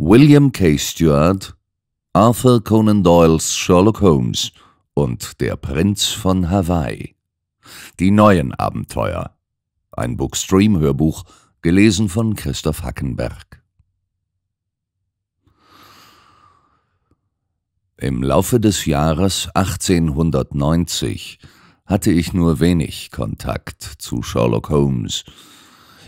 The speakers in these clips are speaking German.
William K. Stewart, Arthur Conan Doyles Sherlock Holmes und Der Prinz von Hawaii. Die neuen Abenteuer. Ein Bookstream-Hörbuch, gelesen von Christoph Hackenberg. Im Laufe des Jahres 1890 hatte ich nur wenig Kontakt zu Sherlock Holmes,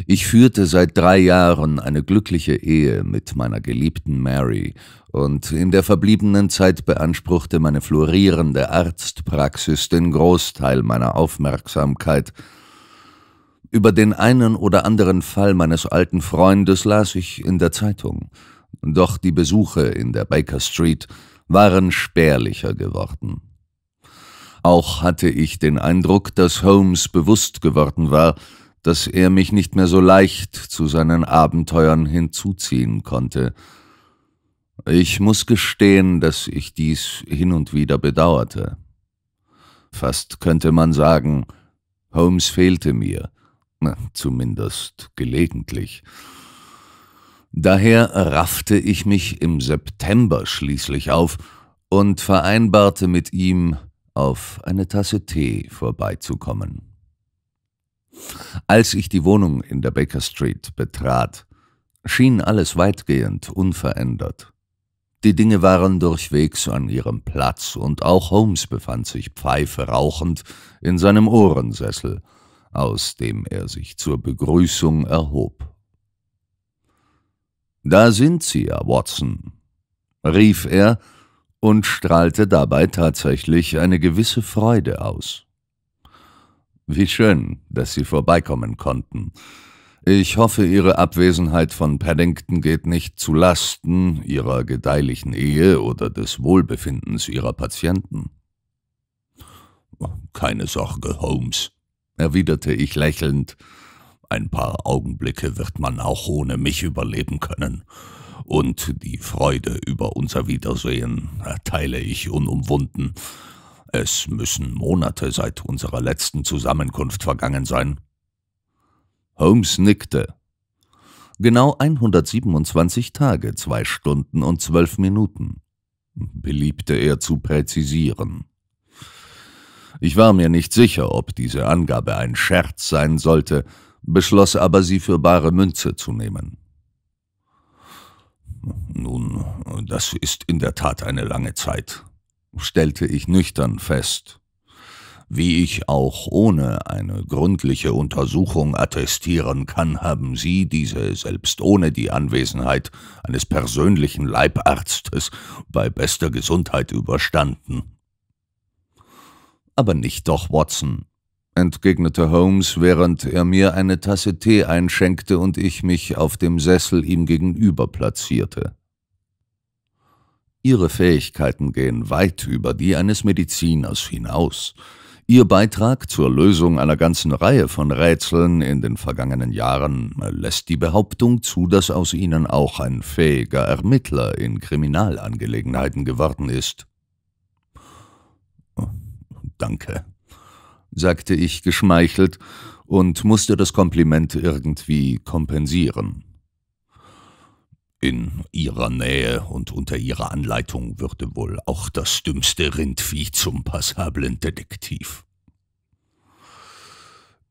ich führte seit drei Jahren eine glückliche Ehe mit meiner geliebten Mary und in der verbliebenen Zeit beanspruchte meine florierende Arztpraxis den Großteil meiner Aufmerksamkeit. Über den einen oder anderen Fall meines alten Freundes las ich in der Zeitung, doch die Besuche in der Baker Street waren spärlicher geworden. Auch hatte ich den Eindruck, dass Holmes bewusst geworden war, dass er mich nicht mehr so leicht zu seinen Abenteuern hinzuziehen konnte. Ich muss gestehen, dass ich dies hin und wieder bedauerte. Fast könnte man sagen, Holmes fehlte mir, zumindest gelegentlich. Daher raffte ich mich im September schließlich auf und vereinbarte mit ihm, auf eine Tasse Tee vorbeizukommen. Als ich die Wohnung in der Baker Street betrat, schien alles weitgehend unverändert. Die Dinge waren durchwegs an ihrem Platz, und auch Holmes befand sich Pfeife rauchend in seinem Ohrensessel, aus dem er sich zur Begrüßung erhob. Da sind Sie ja, Watson, rief er und strahlte dabei tatsächlich eine gewisse Freude aus. Wie schön, dass Sie vorbeikommen konnten. Ich hoffe, Ihre Abwesenheit von Paddington geht nicht zu Lasten Ihrer gedeihlichen Ehe oder des Wohlbefindens Ihrer Patienten. Keine Sorge, Holmes, erwiderte ich lächelnd. Ein paar Augenblicke wird man auch ohne mich überleben können. Und die Freude über unser Wiedersehen erteile ich unumwunden. Es müssen Monate seit unserer letzten Zusammenkunft vergangen sein. Holmes nickte. Genau 127 Tage, zwei Stunden und zwölf Minuten, beliebte er zu präzisieren. Ich war mir nicht sicher, ob diese Angabe ein Scherz sein sollte, beschloss aber, sie für bare Münze zu nehmen. Nun, das ist in der Tat eine lange Zeit, stellte ich nüchtern fest. Wie ich auch ohne eine gründliche Untersuchung attestieren kann, haben Sie diese selbst ohne die Anwesenheit eines persönlichen Leibarztes bei bester Gesundheit überstanden. Aber nicht doch, Watson, entgegnete Holmes, während er mir eine Tasse Tee einschenkte und ich mich auf dem Sessel ihm gegenüber platzierte. Ihre Fähigkeiten gehen weit über die eines Mediziners hinaus. Ihr Beitrag zur Lösung einer ganzen Reihe von Rätseln in den vergangenen Jahren lässt die Behauptung zu, dass aus Ihnen auch ein fähiger Ermittler in Kriminalangelegenheiten geworden ist. Oh, danke, sagte ich geschmeichelt und musste das Kompliment irgendwie kompensieren. In ihrer Nähe und unter ihrer Anleitung würde wohl auch das dümmste Rindvieh zum passablen Detektiv.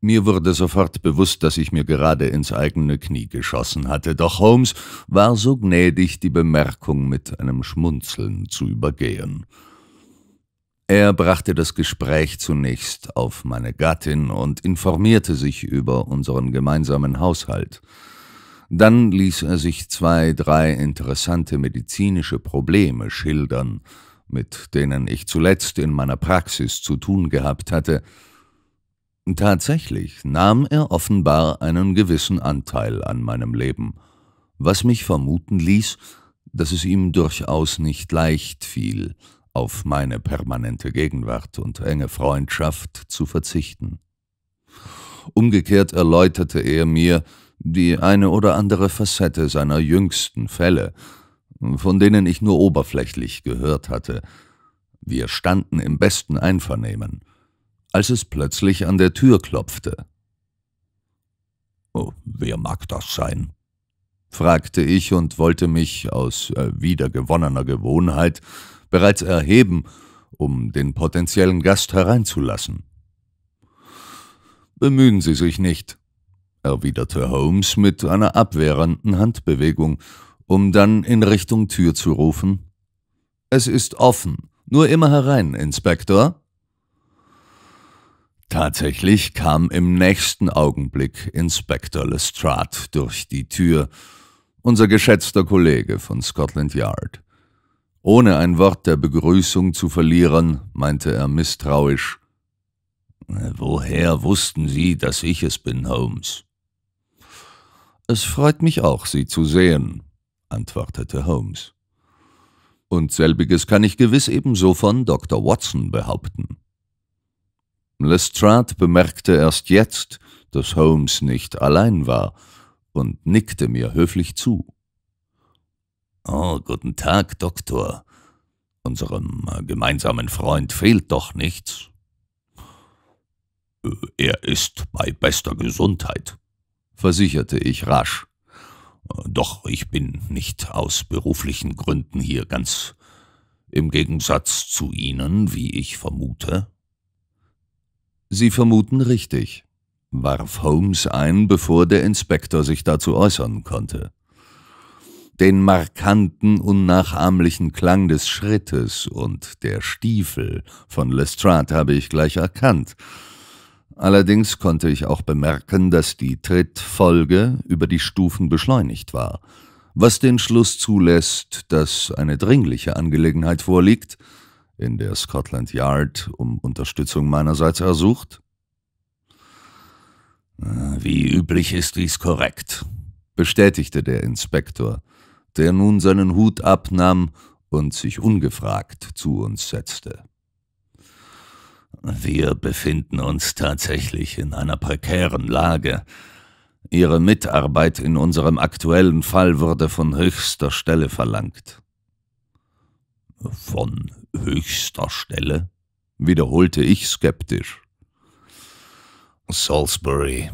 Mir wurde sofort bewusst, dass ich mir gerade ins eigene Knie geschossen hatte, doch Holmes war so gnädig, die Bemerkung mit einem Schmunzeln zu übergehen. Er brachte das Gespräch zunächst auf meine Gattin und informierte sich über unseren gemeinsamen Haushalt. Dann ließ er sich zwei, drei interessante medizinische Probleme schildern, mit denen ich zuletzt in meiner Praxis zu tun gehabt hatte. Tatsächlich nahm er offenbar einen gewissen Anteil an meinem Leben, was mich vermuten ließ, dass es ihm durchaus nicht leicht fiel, auf meine permanente Gegenwart und enge Freundschaft zu verzichten. Umgekehrt erläuterte er mir, die eine oder andere Facette seiner jüngsten Fälle, von denen ich nur oberflächlich gehört hatte. Wir standen im besten Einvernehmen, als es plötzlich an der Tür klopfte. Oh, wer mag das sein? fragte ich und wollte mich aus äh, wiedergewonnener Gewohnheit bereits erheben, um den potenziellen Gast hereinzulassen. Bemühen Sie sich nicht, erwiderte Holmes mit einer abwehrenden Handbewegung, um dann in Richtung Tür zu rufen. Es ist offen. Nur immer herein, Inspektor. Tatsächlich kam im nächsten Augenblick Inspektor Lestrade durch die Tür, unser geschätzter Kollege von Scotland Yard. Ohne ein Wort der Begrüßung zu verlieren, meinte er misstrauisch, Woher wussten Sie, dass ich es bin, Holmes? Es freut mich auch, Sie zu sehen, antwortete Holmes. Und selbiges kann ich gewiss ebenso von Dr. Watson behaupten. Lestrade bemerkte erst jetzt, dass Holmes nicht allein war und nickte mir höflich zu. Oh, guten Tag, Doktor. Unserem gemeinsamen Freund fehlt doch nichts. Äh, er ist bei bester Gesundheit, versicherte ich rasch. Doch ich bin nicht aus beruflichen Gründen hier ganz im Gegensatz zu Ihnen, wie ich vermute. Sie vermuten richtig, warf Holmes ein, bevor der Inspektor sich dazu äußern konnte. Den markanten, unnachahmlichen Klang des Schrittes und der Stiefel von Lestrade habe ich gleich erkannt, Allerdings konnte ich auch bemerken, dass die Trittfolge über die Stufen beschleunigt war, was den Schluss zulässt, dass eine dringliche Angelegenheit vorliegt, in der Scotland Yard um Unterstützung meinerseits ersucht? Wie üblich ist dies korrekt, bestätigte der Inspektor, der nun seinen Hut abnahm und sich ungefragt zu uns setzte. Wir befinden uns tatsächlich in einer prekären Lage. Ihre Mitarbeit in unserem aktuellen Fall wurde von höchster Stelle verlangt. Von höchster Stelle? wiederholte ich skeptisch. Salisbury,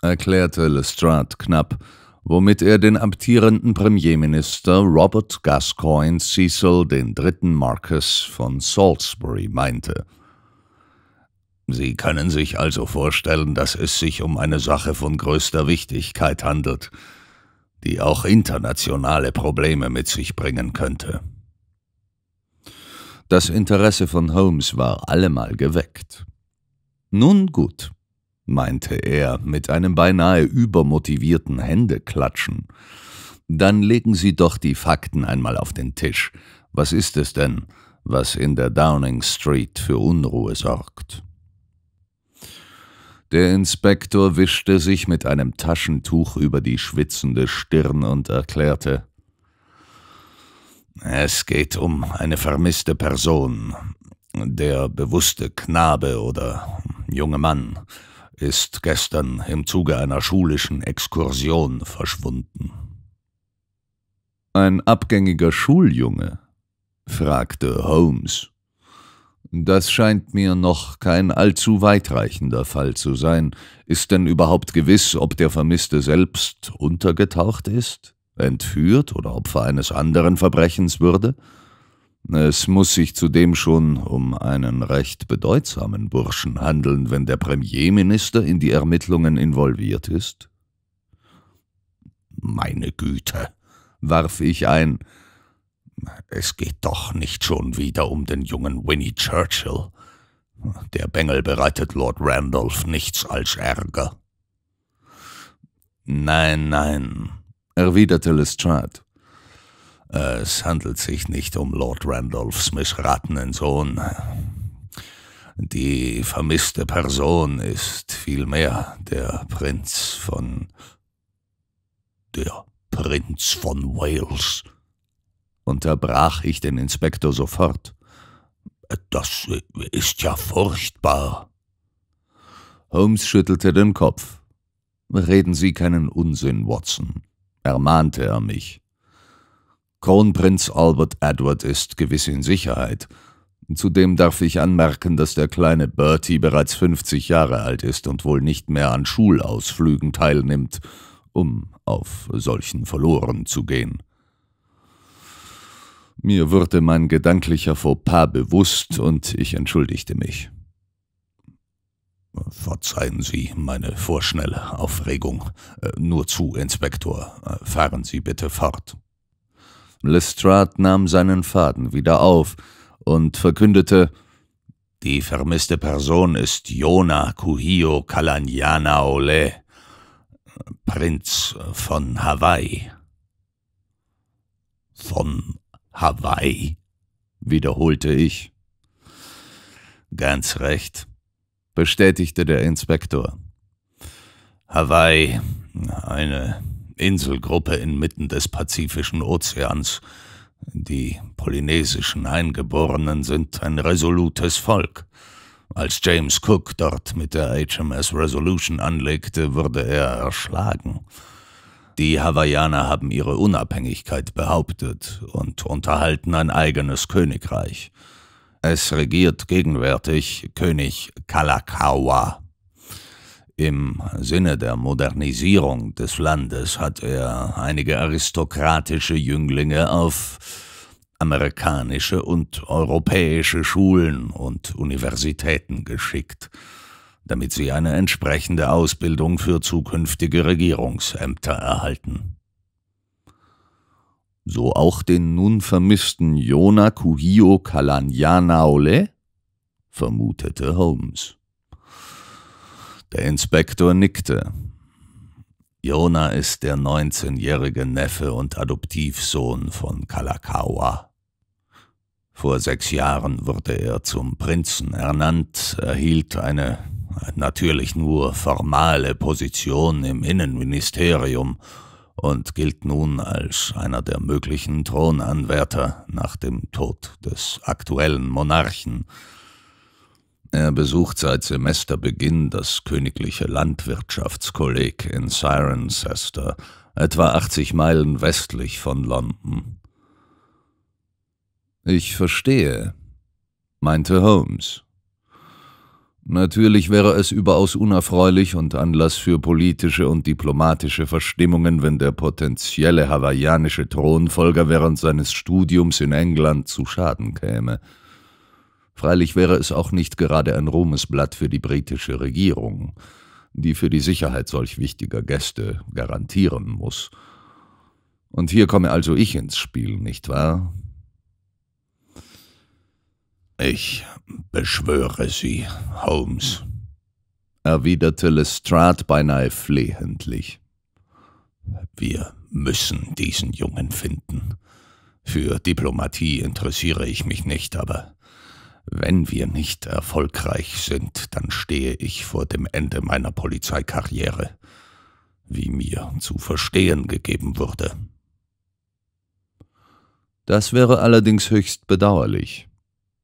erklärte Lestrade knapp, womit er den amtierenden Premierminister Robert Gascoigne Cecil III. Marcus von Salisbury meinte Sie können sich also vorstellen, dass es sich um eine Sache von größter Wichtigkeit handelt, die auch internationale Probleme mit sich bringen könnte. Das Interesse von Holmes war allemal geweckt. Nun gut, meinte er mit einem beinahe übermotivierten Händeklatschen. Dann legen Sie doch die Fakten einmal auf den Tisch. Was ist es denn, was in der Downing Street für Unruhe sorgt? Der Inspektor wischte sich mit einem Taschentuch über die schwitzende Stirn und erklärte Es geht um eine vermisste Person. Der bewusste Knabe oder junge Mann ist gestern im Zuge einer schulischen Exkursion verschwunden. Ein abgängiger Schuljunge? fragte Holmes. Das scheint mir noch kein allzu weitreichender Fall zu sein. Ist denn überhaupt gewiss, ob der Vermisste selbst untergetaucht ist, entführt oder Opfer eines anderen Verbrechens würde? Es muss sich zudem schon um einen recht bedeutsamen Burschen handeln, wenn der Premierminister in die Ermittlungen involviert ist. Meine Güte, warf ich ein, es geht doch nicht schon wieder um den jungen Winnie Churchill. Der Bengel bereitet Lord Randolph nichts als Ärger. Nein, nein, erwiderte Lestrade. Es handelt sich nicht um Lord Randolphs missratenen Sohn. Die vermisste Person ist vielmehr der Prinz von... der Prinz von Wales unterbrach ich den Inspektor sofort. Das ist ja furchtbar. Holmes schüttelte den Kopf. Reden Sie keinen Unsinn, Watson, ermahnte er mich. Kronprinz Albert Edward ist gewiss in Sicherheit. Zudem darf ich anmerken, dass der kleine Bertie bereits 50 Jahre alt ist und wohl nicht mehr an Schulausflügen teilnimmt, um auf solchen verloren zu gehen. Mir wurde mein gedanklicher Fauxpas bewusst und ich entschuldigte mich. Verzeihen Sie meine vorschnelle Aufregung. Äh, nur zu, Inspektor. Äh, fahren Sie bitte fort. Lestrade nahm seinen Faden wieder auf und verkündete, die vermisste Person ist Jona Kuhio Kalanyana Ole, Prinz von Hawaii. Von Hawaii? wiederholte ich. Ganz recht, bestätigte der Inspektor. Hawaii, eine Inselgruppe inmitten des Pazifischen Ozeans. Die polynesischen Eingeborenen sind ein resolutes Volk. Als James Cook dort mit der HMS Resolution anlegte, wurde er erschlagen. Die Hawaiianer haben ihre Unabhängigkeit behauptet und unterhalten ein eigenes Königreich. Es regiert gegenwärtig König Kalakaua. Im Sinne der Modernisierung des Landes hat er einige aristokratische Jünglinge auf amerikanische und europäische Schulen und Universitäten geschickt – damit sie eine entsprechende Ausbildung für zukünftige Regierungsämter erhalten. So auch den nun vermissten Jona Kuhio Kalanyanaole, vermutete Holmes. Der Inspektor nickte. Jona ist der 19-jährige Neffe und Adoptivsohn von Kalakaua. Vor sechs Jahren wurde er zum Prinzen ernannt, erhielt eine natürlich nur formale Position im Innenministerium und gilt nun als einer der möglichen Thronanwärter nach dem Tod des aktuellen Monarchen. Er besucht seit Semesterbeginn das Königliche Landwirtschaftskolleg in Cirencester, etwa 80 Meilen westlich von London. Ich verstehe, meinte Holmes. Natürlich wäre es überaus unerfreulich und Anlass für politische und diplomatische Verstimmungen, wenn der potenzielle hawaiianische Thronfolger während seines Studiums in England zu Schaden käme. Freilich wäre es auch nicht gerade ein Ruhmesblatt für die britische Regierung, die für die Sicherheit solch wichtiger Gäste garantieren muss. Und hier komme also ich ins Spiel, nicht wahr? Ich Beschwöre sie, Holmes, erwiderte Lestrade beinahe flehentlich. Wir müssen diesen Jungen finden. Für Diplomatie interessiere ich mich nicht, aber wenn wir nicht erfolgreich sind, dann stehe ich vor dem Ende meiner Polizeikarriere, wie mir zu verstehen gegeben wurde. Das wäre allerdings höchst bedauerlich,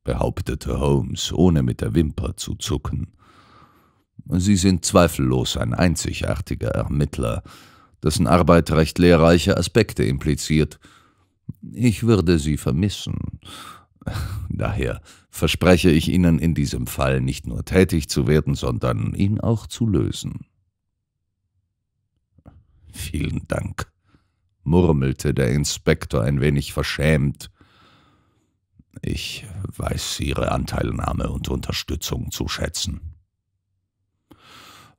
behauptete Holmes, ohne mit der Wimper zu zucken. Sie sind zweifellos ein einzigartiger Ermittler, dessen Arbeit recht lehrreiche Aspekte impliziert. Ich würde Sie vermissen. Daher verspreche ich Ihnen in diesem Fall nicht nur tätig zu werden, sondern ihn auch zu lösen. Vielen Dank, murmelte der Inspektor ein wenig verschämt ich weiß Ihre Anteilnahme und Unterstützung zu schätzen.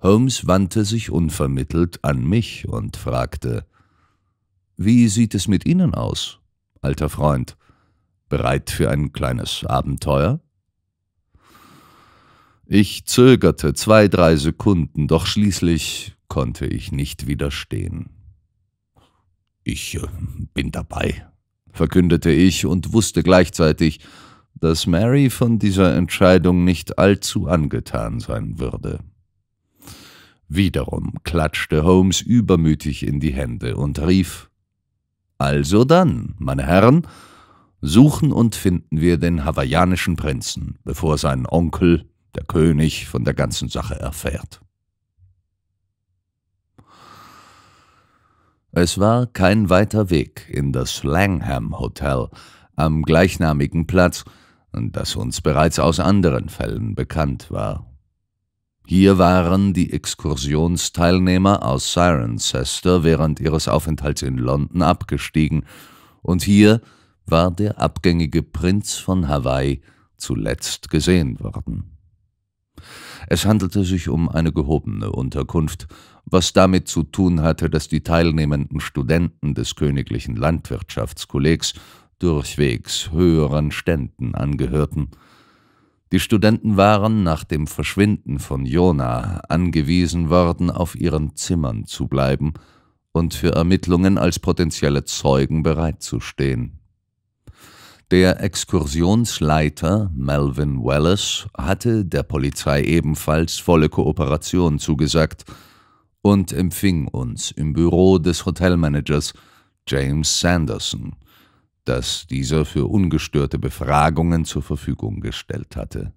Holmes wandte sich unvermittelt an mich und fragte Wie sieht es mit Ihnen aus, alter Freund? Bereit für ein kleines Abenteuer? Ich zögerte zwei, drei Sekunden, doch schließlich konnte ich nicht widerstehen. Ich äh, bin dabei, verkündete ich und wusste gleichzeitig, dass Mary von dieser Entscheidung nicht allzu angetan sein würde. Wiederum klatschte Holmes übermütig in die Hände und rief Also dann, meine Herren, suchen und finden wir den hawaiianischen Prinzen, bevor sein Onkel, der König, von der ganzen Sache erfährt. Es war kein weiter Weg in das Langham Hotel am gleichnamigen Platz, das uns bereits aus anderen Fällen bekannt war. Hier waren die Exkursionsteilnehmer aus Cirencester während ihres Aufenthalts in London abgestiegen, und hier war der abgängige Prinz von Hawaii zuletzt gesehen worden. Es handelte sich um eine gehobene Unterkunft, was damit zu tun hatte, dass die teilnehmenden Studenten des Königlichen Landwirtschaftskollegs durchwegs höheren Ständen angehörten. Die Studenten waren nach dem Verschwinden von Jona angewiesen worden, auf ihren Zimmern zu bleiben und für Ermittlungen als potenzielle Zeugen bereitzustehen. Der Exkursionsleiter Melvin Wallace hatte der Polizei ebenfalls volle Kooperation zugesagt und empfing uns im Büro des Hotelmanagers James Sanderson, das dieser für ungestörte Befragungen zur Verfügung gestellt hatte.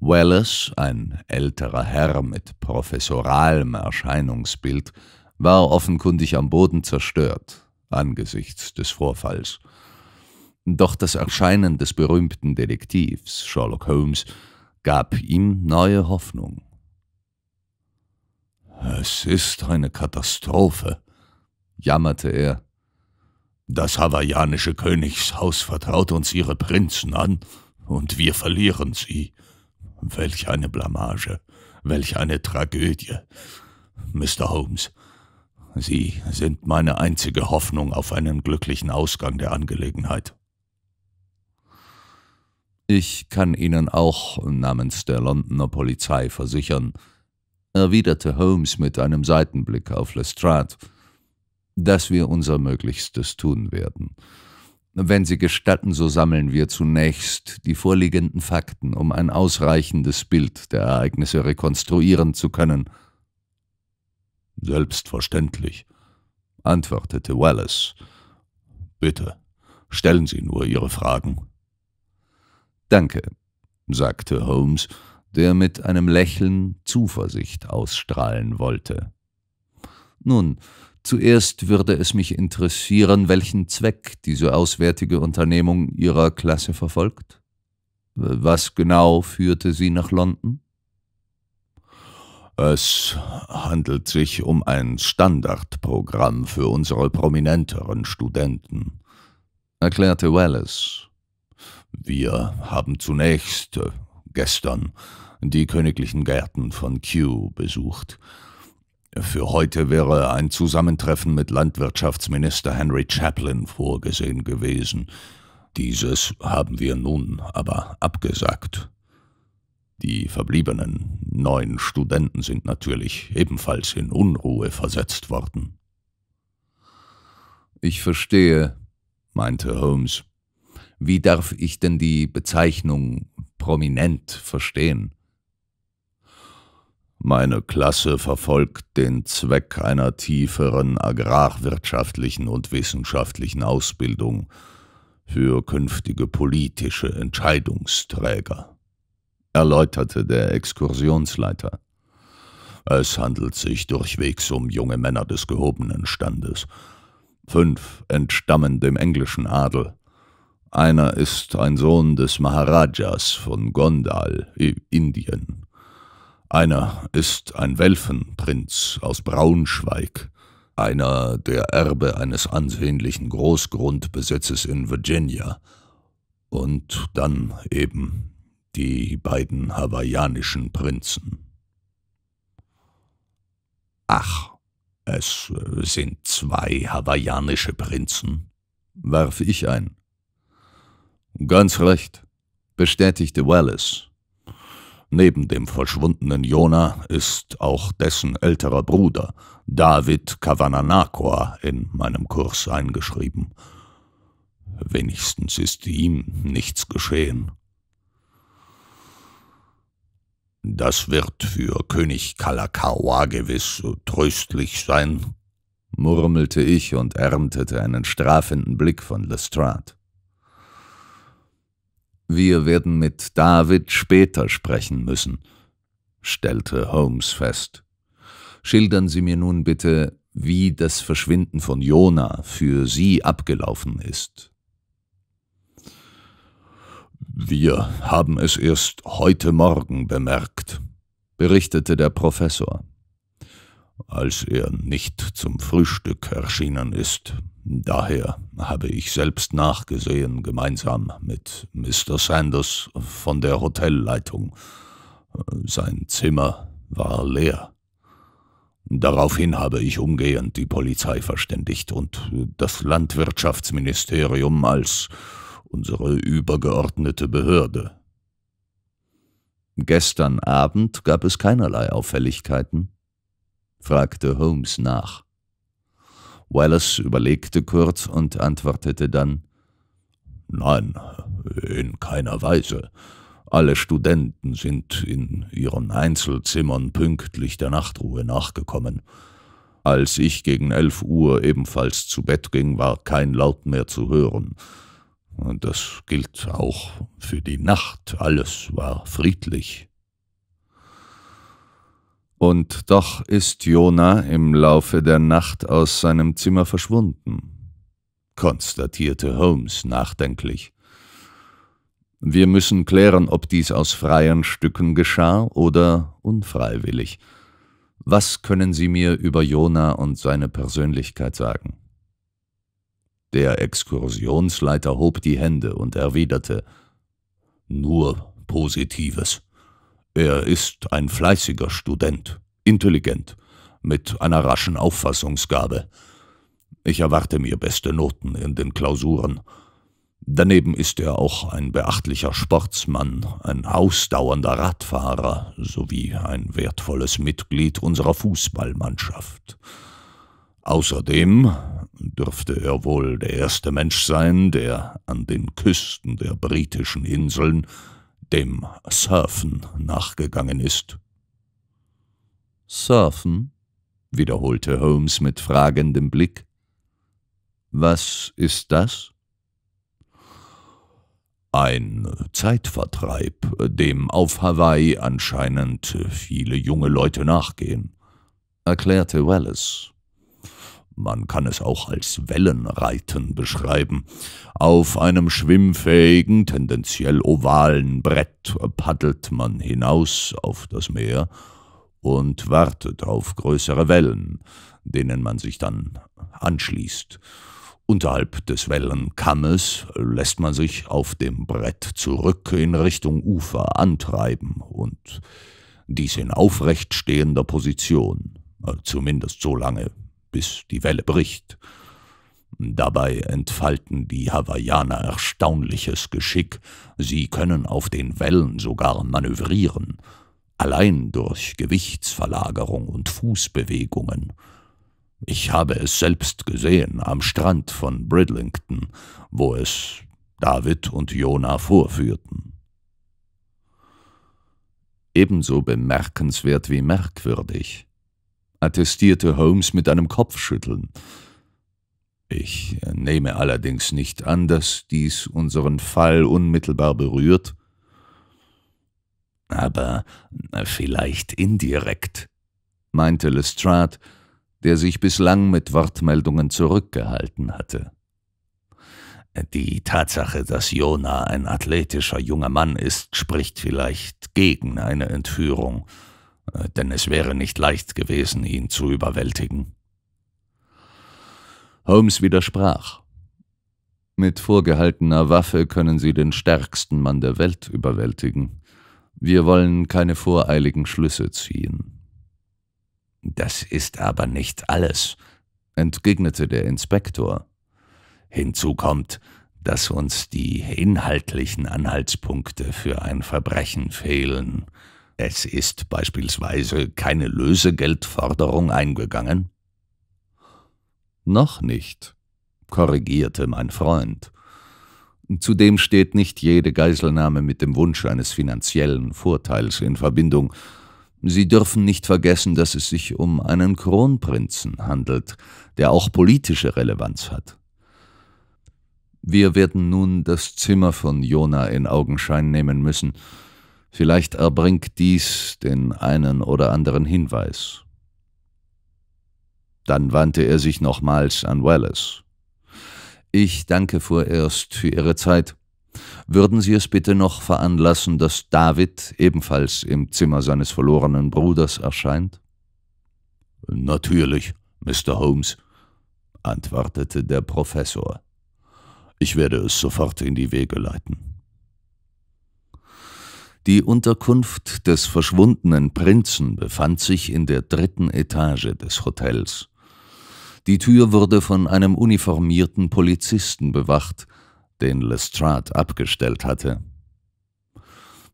Wallace, ein älterer Herr mit professoralem Erscheinungsbild, war offenkundig am Boden zerstört angesichts des Vorfalls doch das Erscheinen des berühmten Detektivs Sherlock Holmes gab ihm neue Hoffnung. Es ist eine Katastrophe, jammerte er. Das hawaiianische Königshaus vertraut uns ihre Prinzen an, und wir verlieren sie. Welch eine Blamage, welch eine Tragödie. Mr. Holmes, Sie sind meine einzige Hoffnung auf einen glücklichen Ausgang der Angelegenheit. Ich kann Ihnen auch namens der Londoner Polizei versichern, erwiderte Holmes mit einem Seitenblick auf Lestrade, dass wir unser Möglichstes tun werden. Wenn Sie gestatten, so sammeln wir zunächst die vorliegenden Fakten, um ein ausreichendes Bild der Ereignisse rekonstruieren zu können. Selbstverständlich, antwortete Wallace. Bitte, stellen Sie nur Ihre Fragen. Danke, sagte Holmes, der mit einem Lächeln Zuversicht ausstrahlen wollte. Nun, zuerst würde es mich interessieren, welchen Zweck diese auswärtige Unternehmung Ihrer Klasse verfolgt. Was genau führte Sie nach London? Es handelt sich um ein Standardprogramm für unsere prominenteren Studenten, erklärte Wallace wir haben zunächst äh, gestern die königlichen Gärten von Kew besucht. Für heute wäre ein Zusammentreffen mit Landwirtschaftsminister Henry Chaplin vorgesehen gewesen. Dieses haben wir nun aber abgesagt. Die verbliebenen neun Studenten sind natürlich ebenfalls in Unruhe versetzt worden. Ich verstehe, meinte Holmes. Wie darf ich denn die Bezeichnung prominent verstehen? Meine Klasse verfolgt den Zweck einer tieferen agrarwirtschaftlichen und wissenschaftlichen Ausbildung für künftige politische Entscheidungsträger, erläuterte der Exkursionsleiter. Es handelt sich durchwegs um junge Männer des gehobenen Standes. Fünf entstammen dem englischen Adel, einer ist ein Sohn des Maharajas von Gondal, Indien. Einer ist ein Welfenprinz aus Braunschweig. Einer der Erbe eines ansehnlichen Großgrundbesitzes in Virginia. Und dann eben die beiden hawaiianischen Prinzen. Ach, es sind zwei hawaiianische Prinzen, warf ich ein. Ganz recht, bestätigte Wallace. Neben dem verschwundenen Jonah ist auch dessen älterer Bruder, David Kavananakor, in meinem Kurs eingeschrieben. Wenigstens ist ihm nichts geschehen. Das wird für König Kalakaua gewiss tröstlich sein, murmelte ich und erntete einen strafenden Blick von Lestrade. Wir werden mit David später sprechen müssen, stellte Holmes fest. Schildern Sie mir nun bitte, wie das Verschwinden von Jona für Sie abgelaufen ist. Wir haben es erst heute Morgen bemerkt, berichtete der Professor, als er nicht zum Frühstück erschienen ist. Daher habe ich selbst nachgesehen, gemeinsam mit Mr. Sanders von der Hotelleitung. Sein Zimmer war leer. Daraufhin habe ich umgehend die Polizei verständigt und das Landwirtschaftsministerium als unsere übergeordnete Behörde. Gestern Abend gab es keinerlei Auffälligkeiten? fragte Holmes nach. Wallace überlegte kurz und antwortete dann Nein, in keiner Weise. Alle Studenten sind in ihren Einzelzimmern pünktlich der Nachtruhe nachgekommen. Als ich gegen elf Uhr ebenfalls zu Bett ging, war kein Laut mehr zu hören. Und das gilt auch für die Nacht. Alles war friedlich. Und doch ist Jona im Laufe der Nacht aus seinem Zimmer verschwunden, konstatierte Holmes nachdenklich. Wir müssen klären, ob dies aus freien Stücken geschah oder unfreiwillig. Was können Sie mir über Jona und seine Persönlichkeit sagen? Der Exkursionsleiter hob die Hände und erwiderte Nur Positives. Er ist ein fleißiger Student, intelligent, mit einer raschen Auffassungsgabe. Ich erwarte mir beste Noten in den Klausuren. Daneben ist er auch ein beachtlicher Sportsmann, ein ausdauernder Radfahrer sowie ein wertvolles Mitglied unserer Fußballmannschaft. Außerdem dürfte er wohl der erste Mensch sein, der an den Küsten der britischen Inseln dem Surfen nachgegangen ist. Surfen? wiederholte Holmes mit fragendem Blick. Was ist das? Ein Zeitvertreib, dem auf Hawaii anscheinend viele junge Leute nachgehen, erklärte Wallace man kann es auch als Wellenreiten beschreiben, auf einem schwimmfähigen, tendenziell ovalen Brett paddelt man hinaus auf das Meer und wartet auf größere Wellen, denen man sich dann anschließt. Unterhalb des Wellenkammes lässt man sich auf dem Brett zurück in Richtung Ufer antreiben und dies in aufrecht stehender Position, zumindest so lange, bis die Welle bricht. Dabei entfalten die Hawaiianer erstaunliches Geschick, sie können auf den Wellen sogar manövrieren, allein durch Gewichtsverlagerung und Fußbewegungen. Ich habe es selbst gesehen am Strand von Bridlington, wo es David und Jona vorführten. Ebenso bemerkenswert wie merkwürdig attestierte Holmes mit einem Kopfschütteln. Ich nehme allerdings nicht an, dass dies unseren Fall unmittelbar berührt. Aber äh, vielleicht indirekt, meinte Lestrade, der sich bislang mit Wortmeldungen zurückgehalten hatte. Die Tatsache, dass Jona ein athletischer junger Mann ist, spricht vielleicht gegen eine Entführung. Äh, denn es wäre nicht leicht gewesen, ihn zu überwältigen. Holmes widersprach. Mit vorgehaltener Waffe können Sie den stärksten Mann der Welt überwältigen. Wir wollen keine voreiligen Schlüsse ziehen. Das ist aber nicht alles, entgegnete der Inspektor. Hinzu kommt, dass uns die inhaltlichen Anhaltspunkte für ein Verbrechen fehlen. Es ist beispielsweise keine Lösegeldforderung eingegangen? Noch nicht, korrigierte mein Freund. Zudem steht nicht jede Geiselnahme mit dem Wunsch eines finanziellen Vorteils in Verbindung. Sie dürfen nicht vergessen, dass es sich um einen Kronprinzen handelt, der auch politische Relevanz hat. Wir werden nun das Zimmer von Jona in Augenschein nehmen müssen, Vielleicht erbringt dies den einen oder anderen Hinweis. Dann wandte er sich nochmals an Wallace. Ich danke vorerst für Ihre Zeit. Würden Sie es bitte noch veranlassen, dass David ebenfalls im Zimmer seines verlorenen Bruders erscheint? Natürlich, Mr. Holmes, antwortete der Professor. Ich werde es sofort in die Wege leiten. Die Unterkunft des verschwundenen Prinzen befand sich in der dritten Etage des Hotels. Die Tür wurde von einem uniformierten Polizisten bewacht, den Lestrade abgestellt hatte.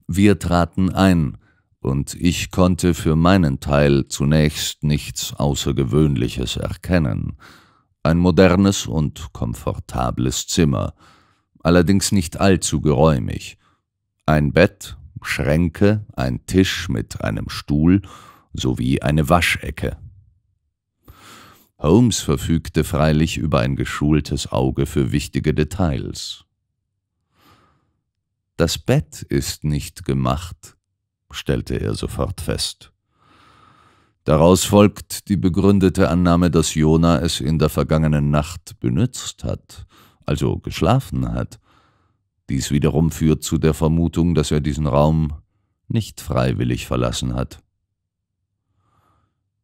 Wir traten ein, und ich konnte für meinen Teil zunächst nichts Außergewöhnliches erkennen. Ein modernes und komfortables Zimmer, allerdings nicht allzu geräumig. Ein Bett Schränke, ein Tisch mit einem Stuhl sowie eine Waschecke. Holmes verfügte freilich über ein geschultes Auge für wichtige Details. Das Bett ist nicht gemacht, stellte er sofort fest. Daraus folgt die begründete Annahme, dass Jona es in der vergangenen Nacht benützt hat, also geschlafen hat. Dies wiederum führt zu der Vermutung, dass er diesen Raum nicht freiwillig verlassen hat.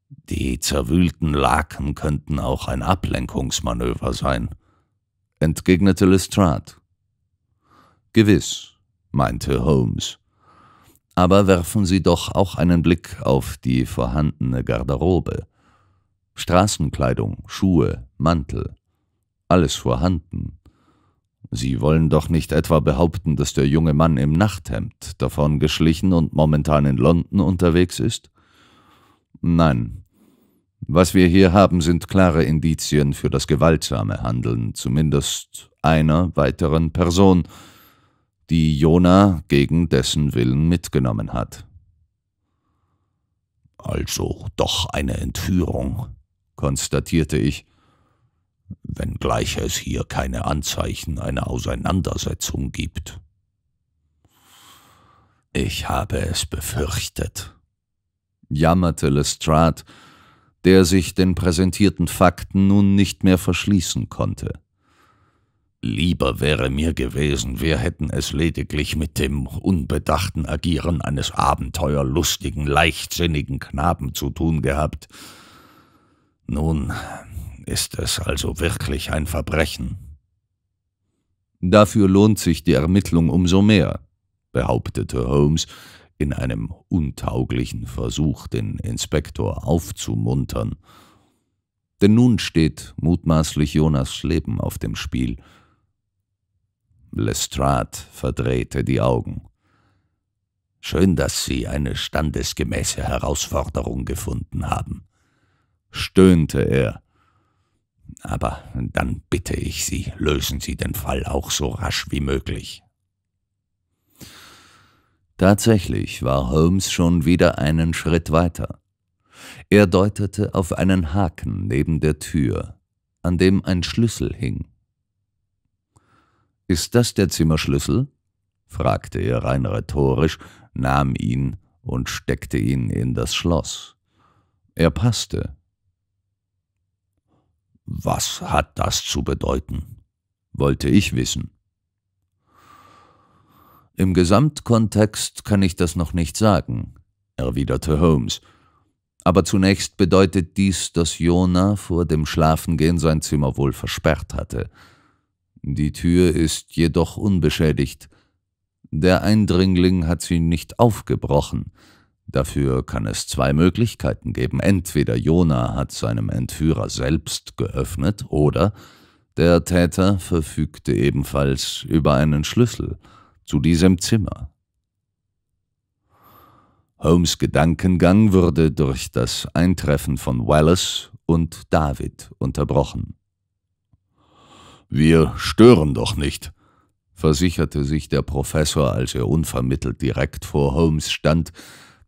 Die zerwühlten Laken könnten auch ein Ablenkungsmanöver sein, entgegnete Lestrade. Gewiss, meinte Holmes. Aber werfen Sie doch auch einen Blick auf die vorhandene Garderobe. Straßenkleidung, Schuhe, Mantel, alles vorhanden. Sie wollen doch nicht etwa behaupten, dass der junge Mann im Nachthemd davongeschlichen und momentan in London unterwegs ist? Nein. Was wir hier haben, sind klare Indizien für das gewaltsame Handeln zumindest einer weiteren Person, die Jona gegen dessen Willen mitgenommen hat. Also doch eine Entführung, konstatierte ich wenngleich es hier keine Anzeichen einer Auseinandersetzung gibt. Ich habe es befürchtet, jammerte Lestrade, der sich den präsentierten Fakten nun nicht mehr verschließen konnte. Lieber wäre mir gewesen, wir hätten es lediglich mit dem unbedachten Agieren eines abenteuerlustigen, leichtsinnigen Knaben zu tun gehabt. Nun, ist es also wirklich ein Verbrechen. Dafür lohnt sich die Ermittlung umso mehr, behauptete Holmes in einem untauglichen Versuch, den Inspektor aufzumuntern. Denn nun steht mutmaßlich Jonas Leben auf dem Spiel. Lestrade verdrehte die Augen. Schön, dass Sie eine standesgemäße Herausforderung gefunden haben, stöhnte er aber dann bitte ich Sie, lösen Sie den Fall auch so rasch wie möglich. Tatsächlich war Holmes schon wieder einen Schritt weiter. Er deutete auf einen Haken neben der Tür, an dem ein Schlüssel hing. Ist das der Zimmerschlüssel? fragte er rein rhetorisch, nahm ihn und steckte ihn in das Schloss. Er passte, was hat das zu bedeuten? wollte ich wissen. Im Gesamtkontext kann ich das noch nicht sagen, erwiderte Holmes. Aber zunächst bedeutet dies, dass Jonah vor dem Schlafengehen sein Zimmer wohl versperrt hatte. Die Tür ist jedoch unbeschädigt. Der Eindringling hat sie nicht aufgebrochen. Dafür kann es zwei Möglichkeiten geben. Entweder Jona hat seinem Entführer selbst geöffnet oder der Täter verfügte ebenfalls über einen Schlüssel zu diesem Zimmer. Holmes Gedankengang wurde durch das Eintreffen von Wallace und David unterbrochen. Wir stören doch nicht, versicherte sich der Professor, als er unvermittelt direkt vor Holmes stand,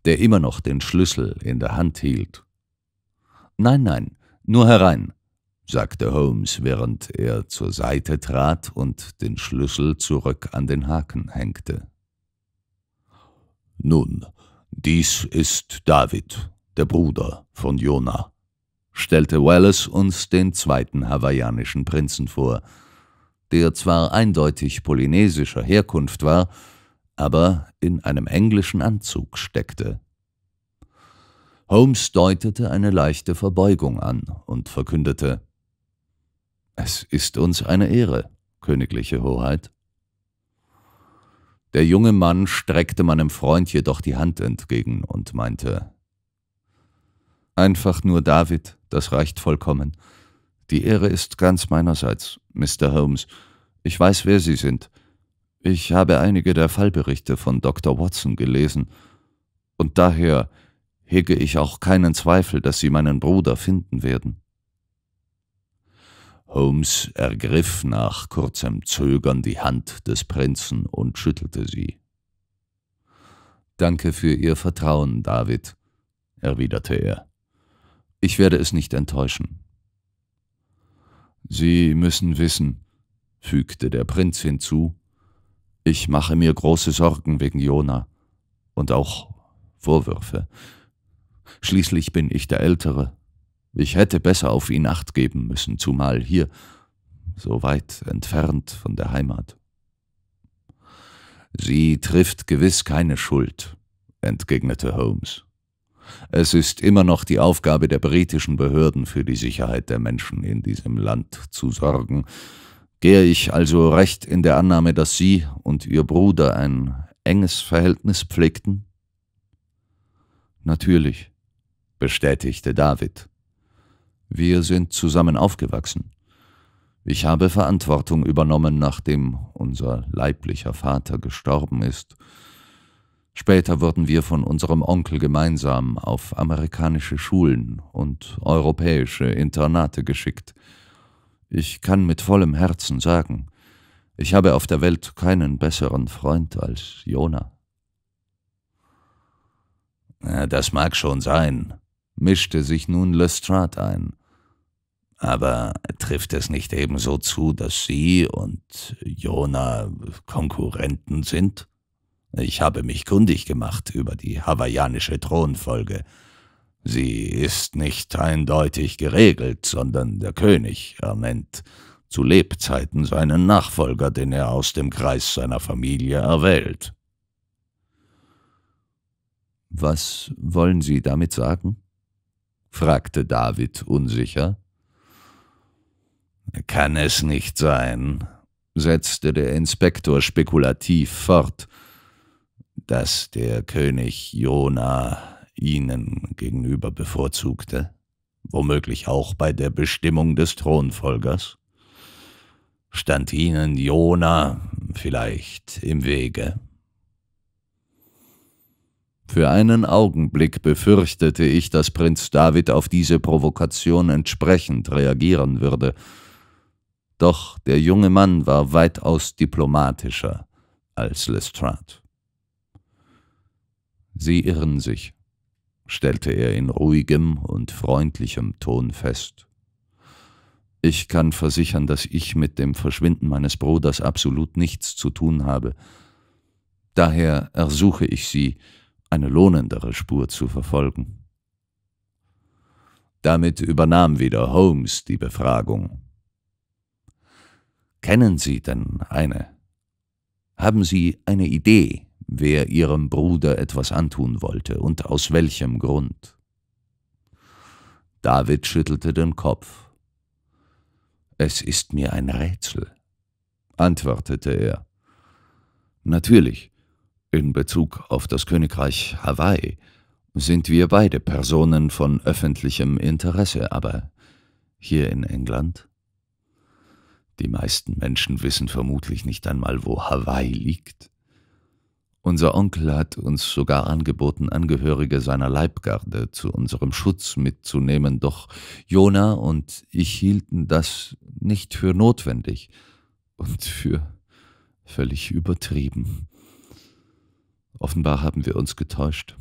der immer noch den Schlüssel in der Hand hielt. Nein, nein, nur herein, sagte Holmes, während er zur Seite trat und den Schlüssel zurück an den Haken hängte. Nun, dies ist David, der Bruder von Jonah, stellte Wallace uns den zweiten hawaiianischen Prinzen vor, der zwar eindeutig polynesischer Herkunft war, aber in einem englischen Anzug steckte. Holmes deutete eine leichte Verbeugung an und verkündete Es ist uns eine Ehre, Königliche Hoheit. Der junge Mann streckte meinem Freund jedoch die Hand entgegen und meinte Einfach nur David, das reicht vollkommen. Die Ehre ist ganz meinerseits, Mr. Holmes. Ich weiß, wer Sie sind. Ich habe einige der Fallberichte von Dr. Watson gelesen, und daher hege ich auch keinen Zweifel, dass Sie meinen Bruder finden werden. Holmes ergriff nach kurzem Zögern die Hand des Prinzen und schüttelte sie. Danke für Ihr Vertrauen, David, erwiderte er. Ich werde es nicht enttäuschen. Sie müssen wissen, fügte der Prinz hinzu, ich mache mir große Sorgen wegen Jona und auch Vorwürfe. Schließlich bin ich der Ältere. Ich hätte besser auf ihn acht geben müssen, zumal hier, so weit entfernt von der Heimat. Sie trifft gewiss keine Schuld, entgegnete Holmes. Es ist immer noch die Aufgabe der britischen Behörden, für die Sicherheit der Menschen in diesem Land zu sorgen, gehe ich also recht in der Annahme, dass Sie und Ihr Bruder ein enges Verhältnis pflegten? Natürlich, bestätigte David. Wir sind zusammen aufgewachsen. Ich habe Verantwortung übernommen, nachdem unser leiblicher Vater gestorben ist. Später wurden wir von unserem Onkel gemeinsam auf amerikanische Schulen und europäische Internate geschickt. Ich kann mit vollem Herzen sagen, ich habe auf der Welt keinen besseren Freund als Jona. Das mag schon sein, mischte sich nun Lestrade ein. Aber trifft es nicht ebenso zu, dass Sie und Jona Konkurrenten sind? Ich habe mich kundig gemacht über die hawaiianische Thronfolge, Sie ist nicht eindeutig geregelt, sondern der König ernennt zu Lebzeiten seinen Nachfolger, den er aus dem Kreis seiner Familie erwählt. Was wollen Sie damit sagen? fragte David unsicher. Kann es nicht sein, setzte der Inspektor spekulativ fort, dass der König Jona ihnen gegenüber bevorzugte, womöglich auch bei der Bestimmung des Thronfolgers? Stand ihnen Jona vielleicht im Wege? Für einen Augenblick befürchtete ich, dass Prinz David auf diese Provokation entsprechend reagieren würde, doch der junge Mann war weitaus diplomatischer als Lestrade. Sie irren sich, stellte er in ruhigem und freundlichem Ton fest. Ich kann versichern, dass ich mit dem Verschwinden meines Bruders absolut nichts zu tun habe. Daher ersuche ich Sie, eine lohnendere Spur zu verfolgen. Damit übernahm wieder Holmes die Befragung. Kennen Sie denn eine? Haben Sie eine Idee? wer ihrem Bruder etwas antun wollte und aus welchem Grund. David schüttelte den Kopf. Es ist mir ein Rätsel, antwortete er. Natürlich, in Bezug auf das Königreich Hawaii sind wir beide Personen von öffentlichem Interesse, aber hier in England? Die meisten Menschen wissen vermutlich nicht einmal, wo Hawaii liegt. Unser Onkel hat uns sogar angeboten, Angehörige seiner Leibgarde zu unserem Schutz mitzunehmen, doch Jona und ich hielten das nicht für notwendig und für völlig übertrieben. Offenbar haben wir uns getäuscht.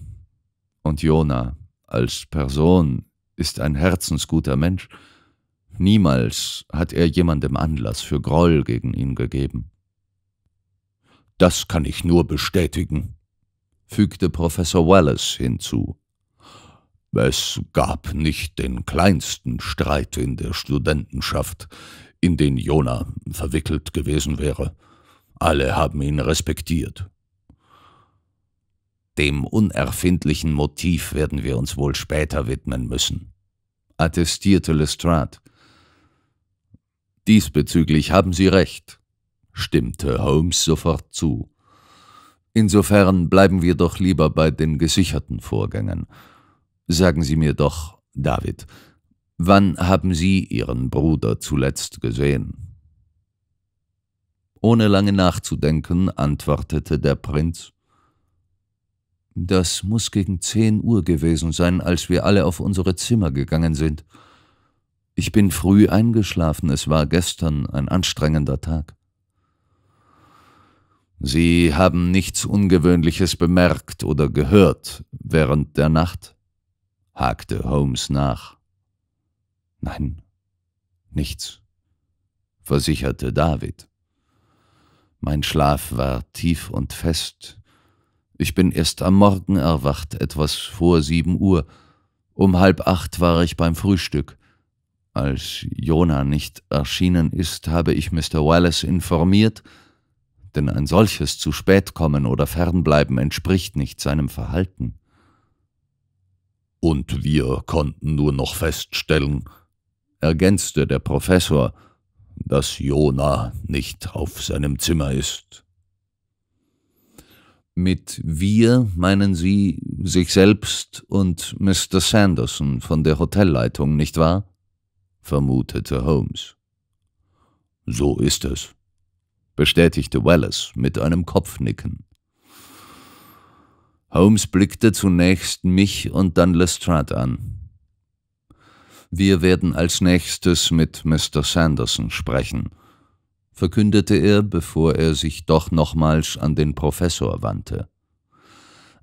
Und Jona als Person ist ein herzensguter Mensch. Niemals hat er jemandem Anlass für Groll gegen ihn gegeben. Das kann ich nur bestätigen, fügte Professor Wallace hinzu. Es gab nicht den kleinsten Streit in der Studentenschaft, in den Jonah verwickelt gewesen wäre. Alle haben ihn respektiert. Dem unerfindlichen Motiv werden wir uns wohl später widmen müssen, attestierte Lestrade. Diesbezüglich haben Sie recht, stimmte Holmes sofort zu. Insofern bleiben wir doch lieber bei den gesicherten Vorgängen. Sagen Sie mir doch, David, wann haben Sie Ihren Bruder zuletzt gesehen? Ohne lange nachzudenken, antwortete der Prinz Das muß gegen zehn Uhr gewesen sein, als wir alle auf unsere Zimmer gegangen sind. Ich bin früh eingeschlafen, es war gestern ein anstrengender Tag. Sie haben nichts Ungewöhnliches bemerkt oder gehört während der Nacht? hakte Holmes nach. Nein, nichts, versicherte David. Mein Schlaf war tief und fest. Ich bin erst am Morgen erwacht, etwas vor sieben Uhr. Um halb acht war ich beim Frühstück. Als Jonah nicht erschienen ist, habe ich Mr. Wallace informiert, denn ein solches zu spät kommen oder fernbleiben entspricht nicht seinem Verhalten. Und wir konnten nur noch feststellen, ergänzte der Professor, dass Jona nicht auf seinem Zimmer ist. Mit wir meinen Sie sich selbst und Mr. Sanderson von der Hotelleitung, nicht wahr? vermutete Holmes. So ist es, bestätigte Wallace mit einem Kopfnicken. Holmes blickte zunächst mich und dann Lestrade an. Wir werden als nächstes mit Mr. Sanderson sprechen, verkündete er, bevor er sich doch nochmals an den Professor wandte.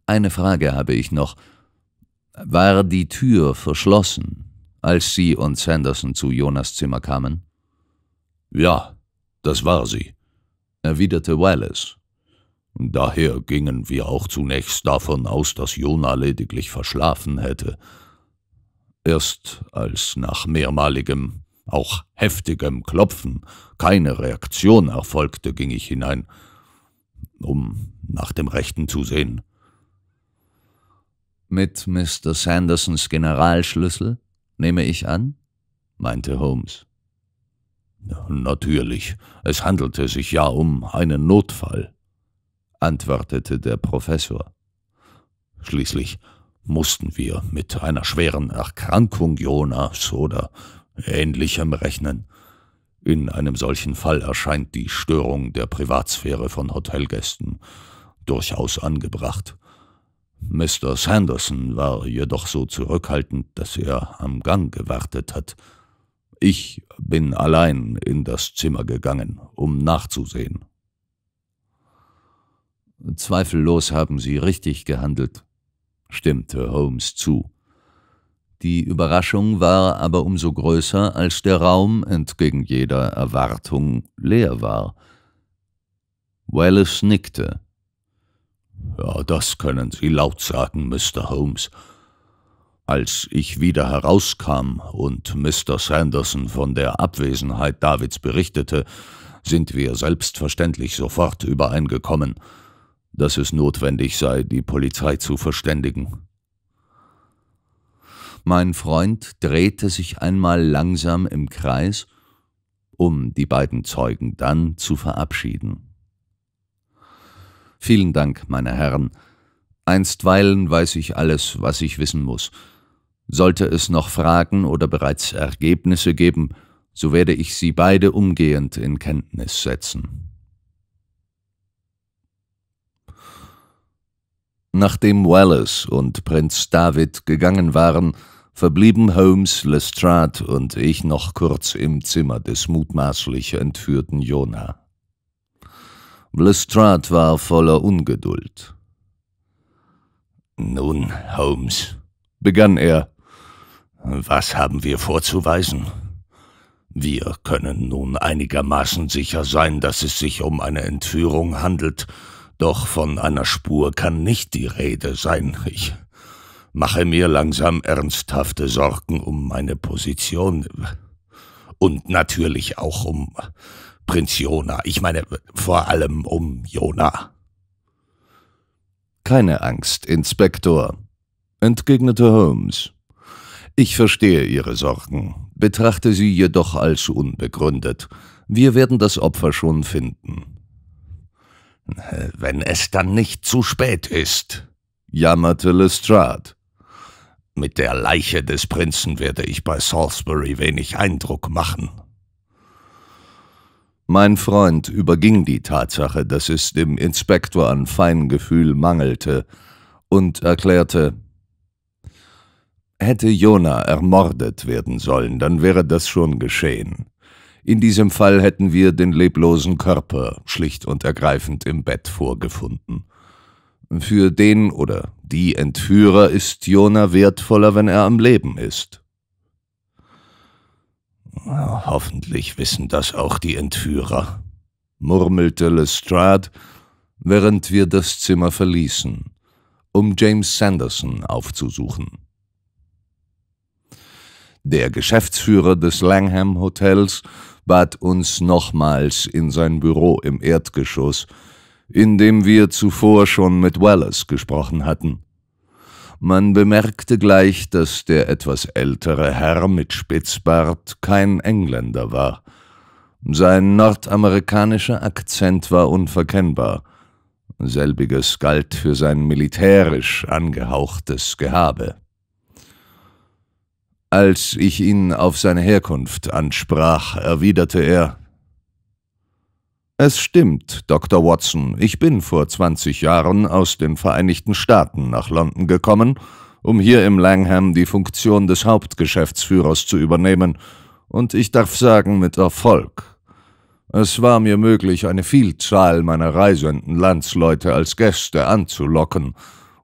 Eine Frage habe ich noch. War die Tür verschlossen, als Sie und Sanderson zu Jonas Zimmer kamen? Ja, das war sie erwiderte Wallace. Daher gingen wir auch zunächst davon aus, dass Jona lediglich verschlafen hätte. Erst als nach mehrmaligem, auch heftigem Klopfen keine Reaktion erfolgte, ging ich hinein, um nach dem Rechten zu sehen. Mit Mr. Sandersons Generalschlüssel, nehme ich an? meinte Holmes. Natürlich, es handelte sich ja um einen Notfall, antwortete der Professor. Schließlich mussten wir mit einer schweren Erkrankung Jonas oder ähnlichem rechnen. In einem solchen Fall erscheint die Störung der Privatsphäre von Hotelgästen durchaus angebracht. Mr. Sanderson war jedoch so zurückhaltend, dass er am Gang gewartet hat, ich bin allein in das Zimmer gegangen, um nachzusehen. Zweifellos haben Sie richtig gehandelt, stimmte Holmes zu. Die Überraschung war aber umso größer, als der Raum entgegen jeder Erwartung leer war. Wallace nickte. Ja, das können Sie laut sagen, Mr. Holmes. Als ich wieder herauskam und Mr. Sanderson von der Abwesenheit Davids berichtete, sind wir selbstverständlich sofort übereingekommen, dass es notwendig sei, die Polizei zu verständigen. Mein Freund drehte sich einmal langsam im Kreis, um die beiden Zeugen dann zu verabschieden. Vielen Dank, meine Herren. Einstweilen weiß ich alles, was ich wissen muss. Sollte es noch Fragen oder bereits Ergebnisse geben, so werde ich Sie beide umgehend in Kenntnis setzen. Nachdem Wallace und Prinz David gegangen waren, verblieben Holmes, Lestrade und ich noch kurz im Zimmer des mutmaßlich entführten Jonah. Lestrade war voller Ungeduld. Nun, Holmes, begann er, was haben wir vorzuweisen? Wir können nun einigermaßen sicher sein, dass es sich um eine Entführung handelt, doch von einer Spur kann nicht die Rede sein. Ich mache mir langsam ernsthafte Sorgen um meine Position und natürlich auch um Prinz Jona. Ich meine vor allem um Jona. Keine Angst, Inspektor, entgegnete Holmes. Ich verstehe Ihre Sorgen, betrachte sie jedoch als unbegründet. Wir werden das Opfer schon finden. Wenn es dann nicht zu spät ist, jammerte Lestrade. Mit der Leiche des Prinzen werde ich bei Salisbury wenig Eindruck machen. Mein Freund überging die Tatsache, dass es dem Inspektor an Feingefühl mangelte, und erklärte, Hätte Jona ermordet werden sollen, dann wäre das schon geschehen. In diesem Fall hätten wir den leblosen Körper schlicht und ergreifend im Bett vorgefunden. Für den oder die Entführer ist Jona wertvoller, wenn er am Leben ist. Hoffentlich wissen das auch die Entführer, murmelte Lestrade, während wir das Zimmer verließen, um James Sanderson aufzusuchen. Der Geschäftsführer des Langham Hotels bat uns nochmals in sein Büro im Erdgeschoss, in dem wir zuvor schon mit Wallace gesprochen hatten. Man bemerkte gleich, dass der etwas ältere Herr mit Spitzbart kein Engländer war. Sein nordamerikanischer Akzent war unverkennbar. Selbiges galt für sein militärisch angehauchtes Gehabe. Als ich ihn auf seine Herkunft ansprach, erwiderte er Es stimmt, Dr. Watson, ich bin vor 20 Jahren aus den Vereinigten Staaten nach London gekommen, um hier im Langham die Funktion des Hauptgeschäftsführers zu übernehmen, und ich darf sagen mit Erfolg. Es war mir möglich, eine Vielzahl meiner reisenden Landsleute als Gäste anzulocken,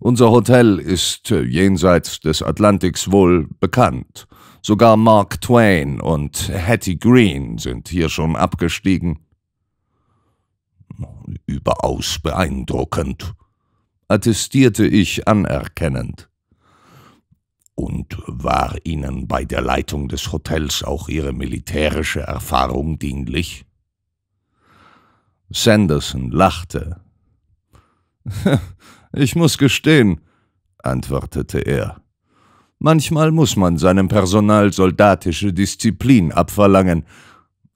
unser Hotel ist äh, jenseits des Atlantiks wohl bekannt. Sogar Mark Twain und Hattie Green sind hier schon abgestiegen. Überaus beeindruckend, attestierte ich anerkennend. Und war Ihnen bei der Leitung des Hotels auch Ihre militärische Erfahrung dienlich? Sanderson lachte. Ich muss gestehen, antwortete er. Manchmal muss man seinem Personal soldatische Disziplin abverlangen.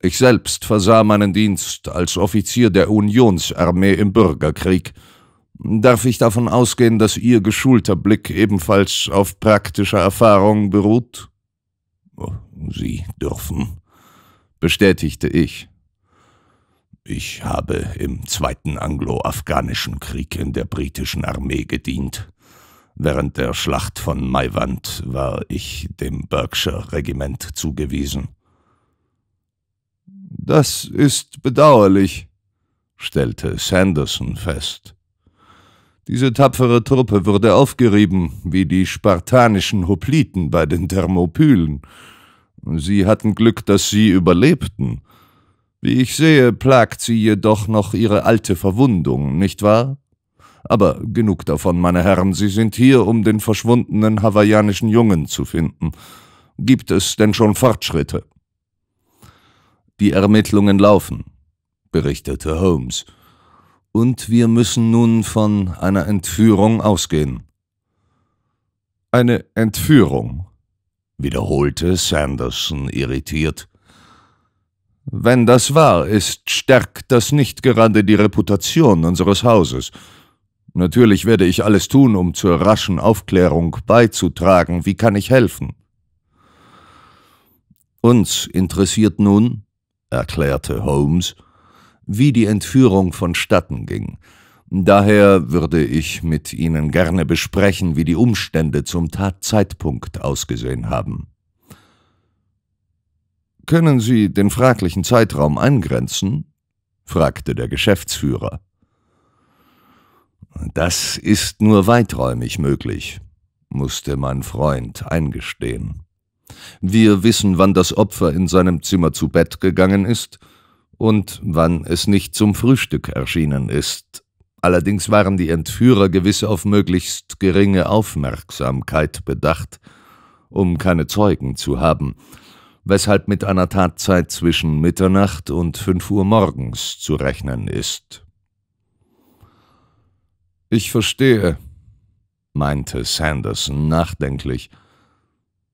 Ich selbst versah meinen Dienst als Offizier der Unionsarmee im Bürgerkrieg. Darf ich davon ausgehen, dass Ihr geschulter Blick ebenfalls auf praktischer Erfahrung beruht? Oh, Sie dürfen, bestätigte ich. Ich habe im Zweiten Anglo-Afghanischen Krieg in der britischen Armee gedient. Während der Schlacht von Maiwand war ich dem Berkshire Regiment zugewiesen. Das ist bedauerlich, stellte Sanderson fest. Diese tapfere Truppe wurde aufgerieben, wie die spartanischen Hopliten bei den Thermopylen. Sie hatten Glück, dass sie überlebten – wie ich sehe, plagt sie jedoch noch ihre alte Verwundung, nicht wahr? Aber genug davon, meine Herren, Sie sind hier, um den verschwundenen hawaiianischen Jungen zu finden. Gibt es denn schon Fortschritte? Die Ermittlungen laufen, berichtete Holmes. Und wir müssen nun von einer Entführung ausgehen. Eine Entführung, wiederholte Sanderson irritiert. Wenn das wahr ist, stärkt das nicht gerade die Reputation unseres Hauses. Natürlich werde ich alles tun, um zur raschen Aufklärung beizutragen. Wie kann ich helfen? Uns interessiert nun, erklärte Holmes, wie die Entführung vonstatten ging. Daher würde ich mit Ihnen gerne besprechen, wie die Umstände zum Tatzeitpunkt ausgesehen haben. Können Sie den fraglichen Zeitraum eingrenzen? fragte der Geschäftsführer. Das ist nur weiträumig möglich, musste mein Freund eingestehen. Wir wissen, wann das Opfer in seinem Zimmer zu Bett gegangen ist und wann es nicht zum Frühstück erschienen ist. Allerdings waren die Entführer gewiss auf möglichst geringe Aufmerksamkeit bedacht, um keine Zeugen zu haben, weshalb mit einer Tatzeit zwischen Mitternacht und fünf Uhr morgens zu rechnen ist. Ich verstehe, meinte Sanderson nachdenklich.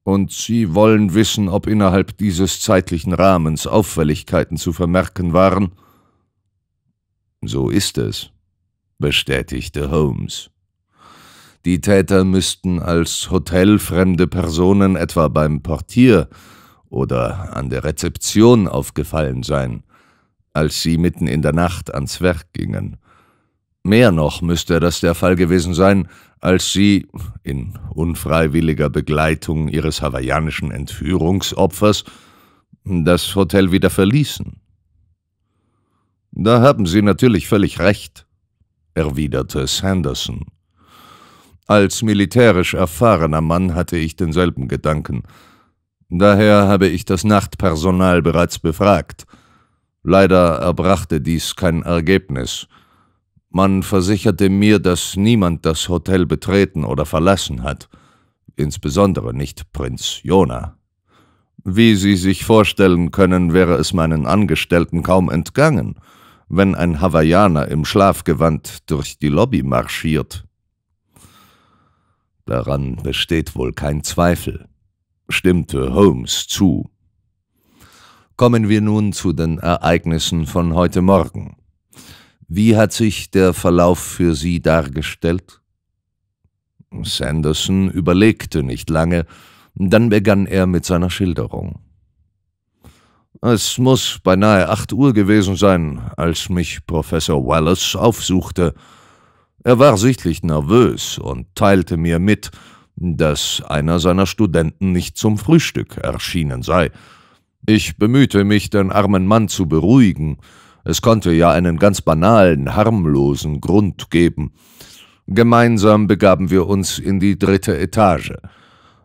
Und Sie wollen wissen, ob innerhalb dieses zeitlichen Rahmens Auffälligkeiten zu vermerken waren? So ist es, bestätigte Holmes. Die Täter müssten als hotelfremde Personen etwa beim Portier oder an der Rezeption aufgefallen sein, als sie mitten in der Nacht ans Werk gingen. Mehr noch müsste das der Fall gewesen sein, als sie, in unfreiwilliger Begleitung ihres hawaiianischen Entführungsopfers, das Hotel wieder verließen. Da haben Sie natürlich völlig recht, erwiderte Sanderson. Als militärisch erfahrener Mann hatte ich denselben Gedanken, Daher habe ich das Nachtpersonal bereits befragt. Leider erbrachte dies kein Ergebnis. Man versicherte mir, dass niemand das Hotel betreten oder verlassen hat, insbesondere nicht Prinz Jona. Wie Sie sich vorstellen können, wäre es meinen Angestellten kaum entgangen, wenn ein Hawaiianer im Schlafgewand durch die Lobby marschiert. Daran besteht wohl kein Zweifel stimmte Holmes zu. Kommen wir nun zu den Ereignissen von heute Morgen. Wie hat sich der Verlauf für Sie dargestellt? Sanderson überlegte nicht lange, dann begann er mit seiner Schilderung. Es muss beinahe acht Uhr gewesen sein, als mich Professor Wallace aufsuchte. Er war sichtlich nervös und teilte mir mit, dass einer seiner Studenten nicht zum Frühstück erschienen sei. Ich bemühte mich, den armen Mann zu beruhigen. Es konnte ja einen ganz banalen, harmlosen Grund geben. Gemeinsam begaben wir uns in die dritte Etage.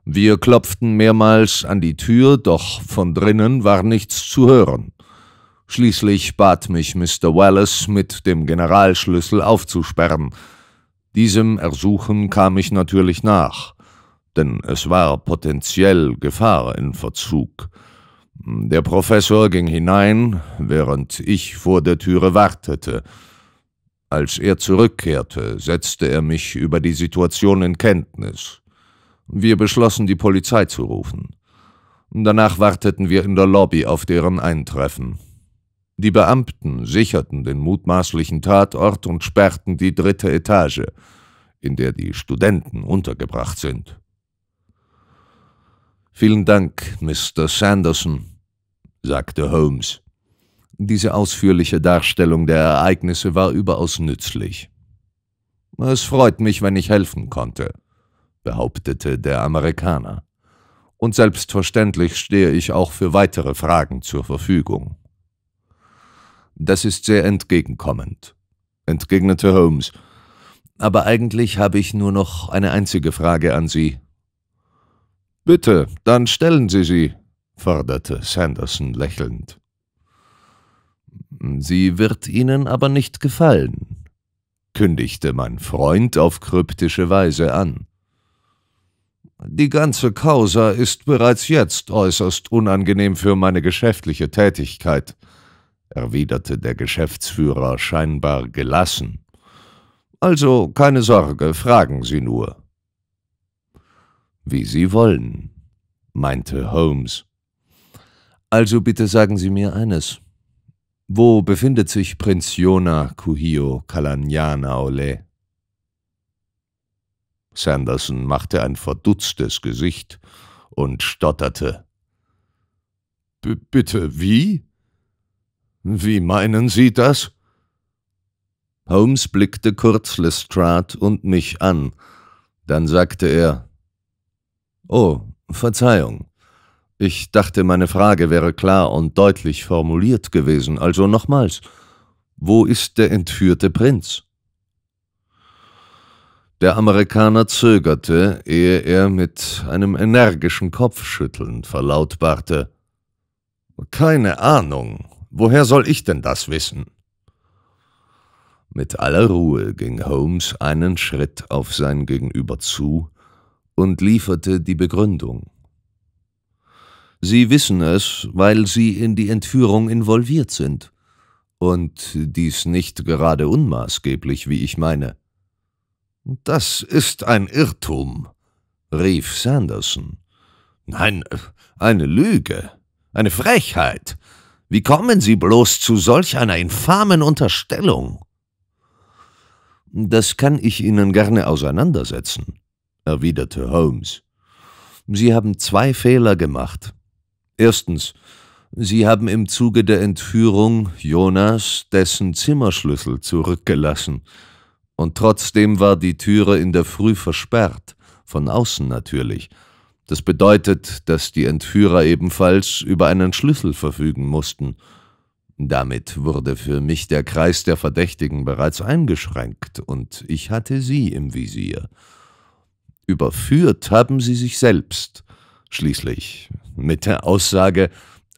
Wir klopften mehrmals an die Tür, doch von drinnen war nichts zu hören. Schließlich bat mich Mr. Wallace, mit dem Generalschlüssel aufzusperren. Diesem Ersuchen kam ich natürlich nach denn es war potenziell Gefahr in Verzug. Der Professor ging hinein, während ich vor der Türe wartete. Als er zurückkehrte, setzte er mich über die Situation in Kenntnis. Wir beschlossen, die Polizei zu rufen. Danach warteten wir in der Lobby auf deren Eintreffen. Die Beamten sicherten den mutmaßlichen Tatort und sperrten die dritte Etage, in der die Studenten untergebracht sind. Vielen Dank, Mr. Sanderson, sagte Holmes. Diese ausführliche Darstellung der Ereignisse war überaus nützlich. Es freut mich, wenn ich helfen konnte, behauptete der Amerikaner. Und selbstverständlich stehe ich auch für weitere Fragen zur Verfügung. Das ist sehr entgegenkommend, entgegnete Holmes. Aber eigentlich habe ich nur noch eine einzige Frage an Sie. Bitte, dann stellen Sie sie, forderte Sanderson lächelnd. Sie wird Ihnen aber nicht gefallen, kündigte mein Freund auf kryptische Weise an. Die ganze Causa ist bereits jetzt äußerst unangenehm für meine geschäftliche Tätigkeit, erwiderte der Geschäftsführer scheinbar gelassen. Also keine Sorge, fragen Sie nur. Wie Sie wollen, meinte Holmes. Also bitte sagen Sie mir eines. Wo befindet sich Prinz Jona Kuhio Kalanyana Ole? Sanderson machte ein verdutztes Gesicht und stotterte. B bitte, wie? Wie meinen Sie das? Holmes blickte kurz Lestrade und mich an. Dann sagte er, Oh, Verzeihung. Ich dachte, meine Frage wäre klar und deutlich formuliert gewesen, also nochmals. Wo ist der entführte Prinz? Der Amerikaner zögerte, ehe er mit einem energischen Kopfschütteln verlautbarte Keine Ahnung. Woher soll ich denn das wissen? Mit aller Ruhe ging Holmes einen Schritt auf sein Gegenüber zu, und lieferte die Begründung. Sie wissen es, weil Sie in die Entführung involviert sind. Und dies nicht gerade unmaßgeblich, wie ich meine. Das ist ein Irrtum, rief Sanderson. Nein, eine Lüge, eine Frechheit. Wie kommen Sie bloß zu solch einer infamen Unterstellung? Das kann ich Ihnen gerne auseinandersetzen erwiderte Holmes. Sie haben zwei Fehler gemacht. Erstens, Sie haben im Zuge der Entführung Jonas dessen Zimmerschlüssel zurückgelassen, und trotzdem war die Türe in der Früh versperrt, von außen natürlich. Das bedeutet, dass die Entführer ebenfalls über einen Schlüssel verfügen mussten. Damit wurde für mich der Kreis der Verdächtigen bereits eingeschränkt, und ich hatte sie im Visier. Überführt haben sie sich selbst. Schließlich mit der Aussage,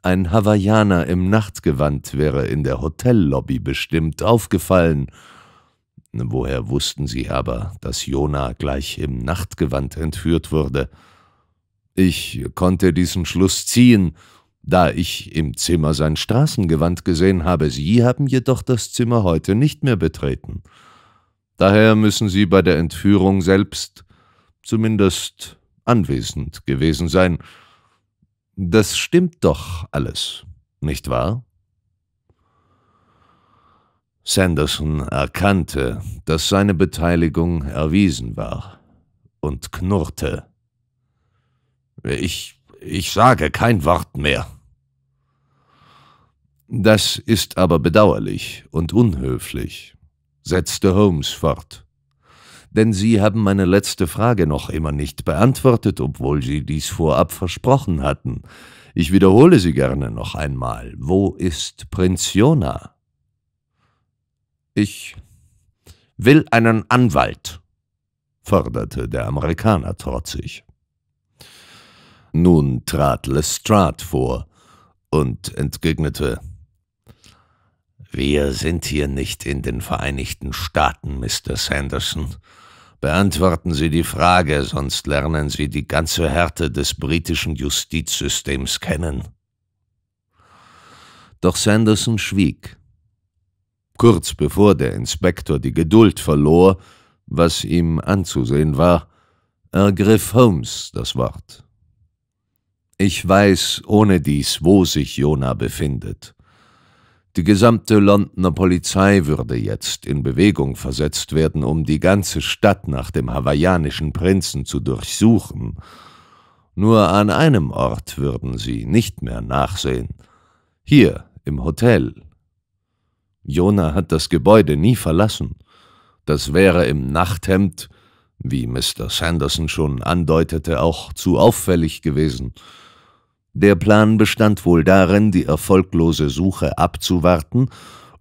ein Hawaiianer im Nachtgewand wäre in der Hotellobby bestimmt aufgefallen. Woher wussten sie aber, dass Jona gleich im Nachtgewand entführt wurde? Ich konnte diesen Schluss ziehen, da ich im Zimmer sein Straßengewand gesehen habe. Sie haben jedoch das Zimmer heute nicht mehr betreten. Daher müssen Sie bei der Entführung selbst zumindest anwesend gewesen sein. Das stimmt doch alles, nicht wahr? Sanderson erkannte, dass seine Beteiligung erwiesen war und knurrte. Ich, ich sage kein Wort mehr. Das ist aber bedauerlich und unhöflich, setzte Holmes fort denn Sie haben meine letzte Frage noch immer nicht beantwortet, obwohl Sie dies vorab versprochen hatten. Ich wiederhole sie gerne noch einmal. Wo ist Prinz Jona? Ich will einen Anwalt, forderte der Amerikaner trotzig. Nun trat Lestrade vor und entgegnete Wir sind hier nicht in den Vereinigten Staaten, Mr. Sanderson. Beantworten Sie die Frage, sonst lernen Sie die ganze Härte des britischen Justizsystems kennen. Doch Sanderson schwieg. Kurz bevor der Inspektor die Geduld verlor, was ihm anzusehen war, ergriff Holmes das Wort. Ich weiß ohne dies, wo sich Jona befindet. Die gesamte Londoner Polizei würde jetzt in Bewegung versetzt werden, um die ganze Stadt nach dem hawaiianischen Prinzen zu durchsuchen. Nur an einem Ort würden sie nicht mehr nachsehen. Hier im Hotel. Jona hat das Gebäude nie verlassen. Das wäre im Nachthemd, wie Mr. Sanderson schon andeutete, auch zu auffällig gewesen. Der Plan bestand wohl darin, die erfolglose Suche abzuwarten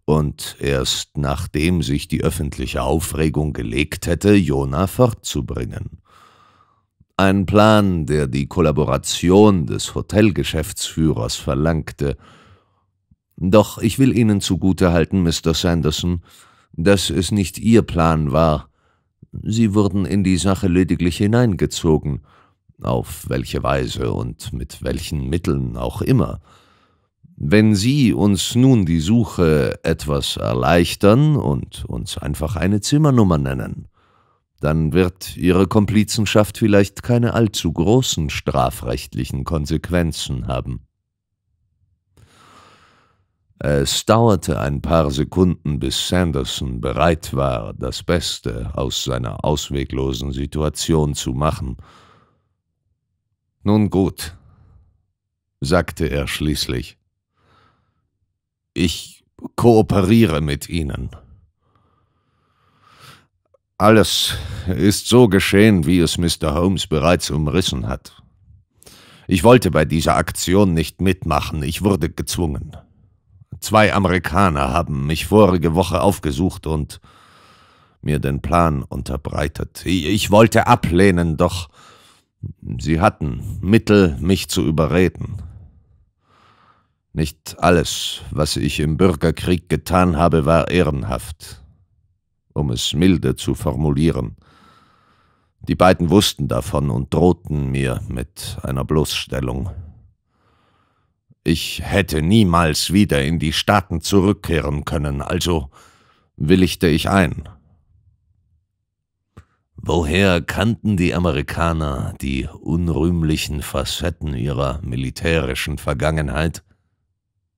und erst nachdem sich die öffentliche Aufregung gelegt hätte, Jona fortzubringen. Ein Plan, der die Kollaboration des Hotelgeschäftsführers verlangte. Doch ich will Ihnen zugutehalten, Mr. Sanderson, dass es nicht Ihr Plan war. Sie wurden in die Sache lediglich hineingezogen – auf welche Weise und mit welchen Mitteln auch immer. Wenn Sie uns nun die Suche etwas erleichtern und uns einfach eine Zimmernummer nennen, dann wird Ihre Komplizenschaft vielleicht keine allzu großen strafrechtlichen Konsequenzen haben. Es dauerte ein paar Sekunden, bis Sanderson bereit war, das Beste aus seiner ausweglosen Situation zu machen, nun gut, sagte er schließlich. Ich kooperiere mit Ihnen. Alles ist so geschehen, wie es Mr. Holmes bereits umrissen hat. Ich wollte bei dieser Aktion nicht mitmachen, ich wurde gezwungen. Zwei Amerikaner haben mich vorige Woche aufgesucht und mir den Plan unterbreitet. Ich wollte ablehnen, doch Sie hatten Mittel, mich zu überreden. Nicht alles, was ich im Bürgerkrieg getan habe, war ehrenhaft, um es milde zu formulieren. Die beiden wussten davon und drohten mir mit einer Bloßstellung. Ich hätte niemals wieder in die Staaten zurückkehren können, also willigte ich ein. Woher kannten die Amerikaner die unrühmlichen Facetten ihrer militärischen Vergangenheit?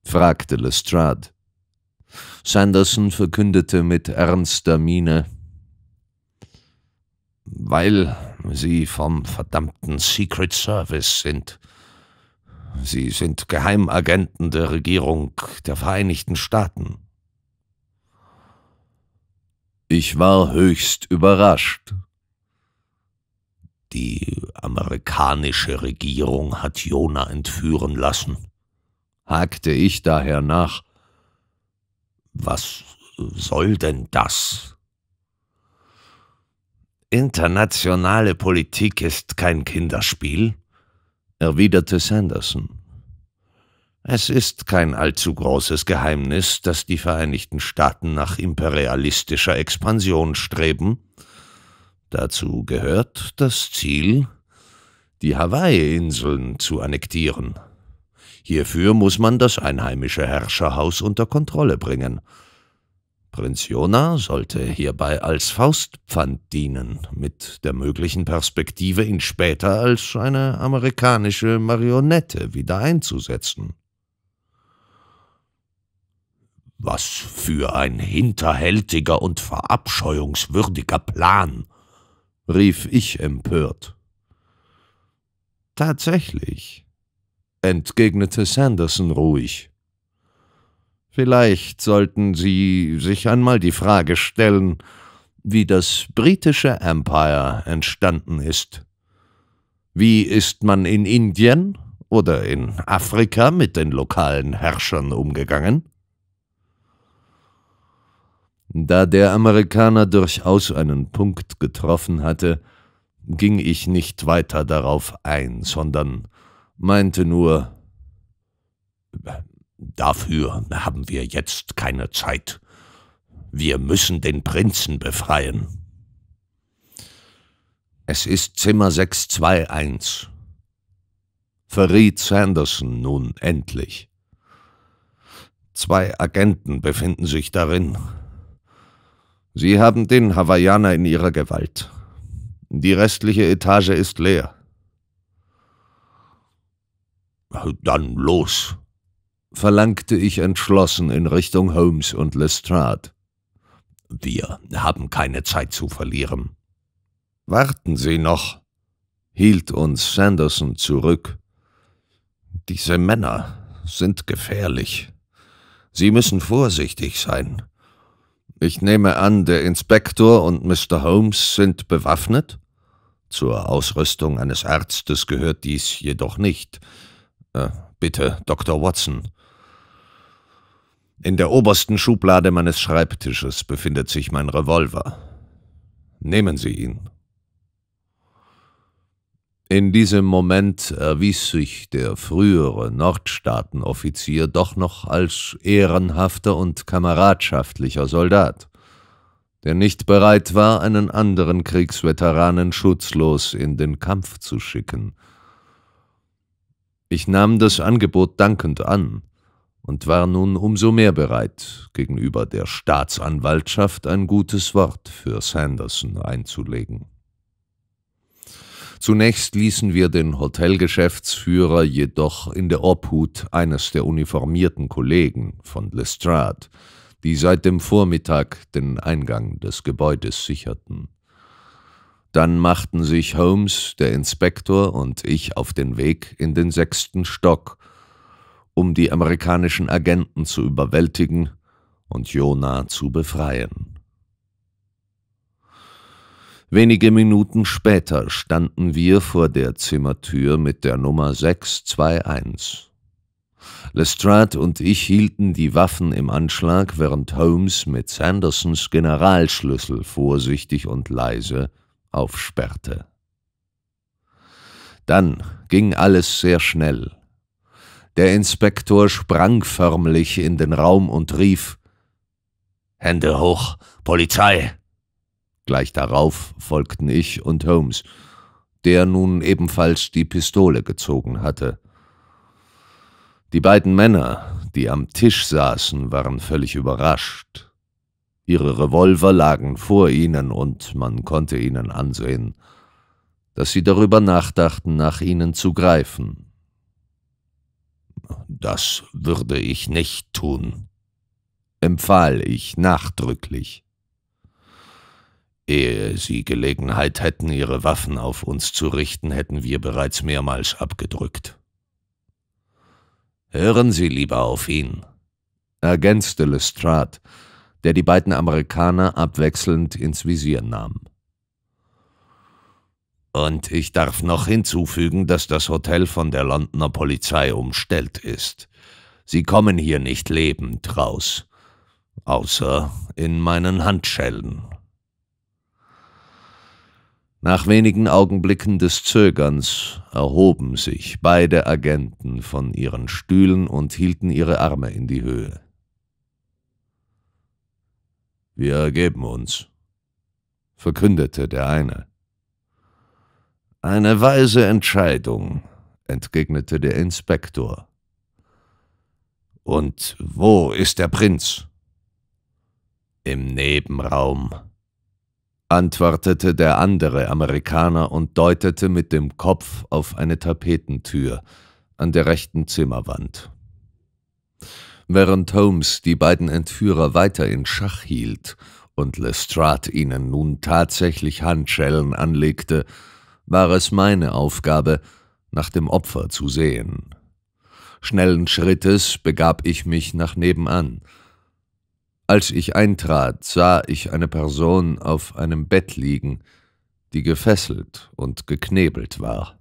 fragte Lestrade. Sanderson verkündete mit ernster Miene Weil sie vom verdammten Secret Service sind. Sie sind Geheimagenten der Regierung der Vereinigten Staaten. Ich war höchst überrascht. Die amerikanische Regierung hat Jona entführen lassen. Hakte ich daher nach. Was soll denn das? Internationale Politik ist kein Kinderspiel, erwiderte Sanderson. Es ist kein allzu großes Geheimnis, dass die Vereinigten Staaten nach imperialistischer Expansion streben Dazu gehört das Ziel, die Hawaii-Inseln zu annektieren. Hierfür muss man das einheimische Herrscherhaus unter Kontrolle bringen. Prinz Jona sollte hierbei als Faustpfand dienen, mit der möglichen Perspektive, ihn später als eine amerikanische Marionette wieder einzusetzen. Was für ein hinterhältiger und verabscheuungswürdiger Plan, rief ich empört. Tatsächlich, entgegnete Sanderson ruhig. Vielleicht sollten Sie sich einmal die Frage stellen, wie das britische Empire entstanden ist. Wie ist man in Indien oder in Afrika mit den lokalen Herrschern umgegangen? Da der Amerikaner durchaus einen Punkt getroffen hatte, ging ich nicht weiter darauf ein, sondern meinte nur Dafür haben wir jetzt keine Zeit. Wir müssen den Prinzen befreien. Es ist Zimmer 621. Verriet Sanderson nun endlich. Zwei Agenten befinden sich darin, Sie haben den Hawaiianer in Ihrer Gewalt. Die restliche Etage ist leer. Dann los, verlangte ich entschlossen in Richtung Holmes und Lestrade. Wir haben keine Zeit zu verlieren. Warten Sie noch, hielt uns Sanderson zurück. Diese Männer sind gefährlich. Sie müssen vorsichtig sein. Ich nehme an, der Inspektor und Mr. Holmes sind bewaffnet? Zur Ausrüstung eines Arztes gehört dies jedoch nicht. Äh, bitte, Dr. Watson. In der obersten Schublade meines Schreibtisches befindet sich mein Revolver. Nehmen Sie ihn. In diesem Moment erwies sich der frühere Nordstaatenoffizier doch noch als ehrenhafter und kameradschaftlicher Soldat, der nicht bereit war, einen anderen Kriegsveteranen schutzlos in den Kampf zu schicken. Ich nahm das Angebot dankend an und war nun umso mehr bereit, gegenüber der Staatsanwaltschaft ein gutes Wort für Sanderson einzulegen. Zunächst ließen wir den Hotelgeschäftsführer jedoch in der Obhut eines der uniformierten Kollegen von Lestrade, die seit dem Vormittag den Eingang des Gebäudes sicherten. Dann machten sich Holmes, der Inspektor und ich auf den Weg in den sechsten Stock, um die amerikanischen Agenten zu überwältigen und Jonah zu befreien. Wenige Minuten später standen wir vor der Zimmertür mit der Nummer 621. Lestrade und ich hielten die Waffen im Anschlag, während Holmes mit Sandersons Generalschlüssel vorsichtig und leise aufsperrte. Dann ging alles sehr schnell. Der Inspektor sprang förmlich in den Raum und rief Hände hoch, Polizei. Gleich darauf folgten ich und Holmes, der nun ebenfalls die Pistole gezogen hatte. Die beiden Männer, die am Tisch saßen, waren völlig überrascht. Ihre Revolver lagen vor ihnen und man konnte ihnen ansehen, dass sie darüber nachdachten, nach ihnen zu greifen. Das würde ich nicht tun, empfahl ich nachdrücklich. Ehe sie Gelegenheit hätten, ihre Waffen auf uns zu richten, hätten wir bereits mehrmals abgedrückt. Hören Sie lieber auf ihn, ergänzte Lestrade, der die beiden Amerikaner abwechselnd ins Visier nahm. Und ich darf noch hinzufügen, dass das Hotel von der Londoner Polizei umstellt ist. Sie kommen hier nicht lebend raus, außer in meinen Handschellen. Nach wenigen Augenblicken des Zögerns erhoben sich beide Agenten von ihren Stühlen und hielten ihre Arme in die Höhe. Wir ergeben uns, verkündete der eine. Eine weise Entscheidung, entgegnete der Inspektor. Und wo ist der Prinz? Im Nebenraum, antwortete der andere Amerikaner und deutete mit dem Kopf auf eine Tapetentür an der rechten Zimmerwand. Während Holmes die beiden Entführer weiter in Schach hielt und Lestrade ihnen nun tatsächlich Handschellen anlegte, war es meine Aufgabe, nach dem Opfer zu sehen. Schnellen Schrittes begab ich mich nach nebenan – als ich eintrat, sah ich eine Person auf einem Bett liegen, die gefesselt und geknebelt war.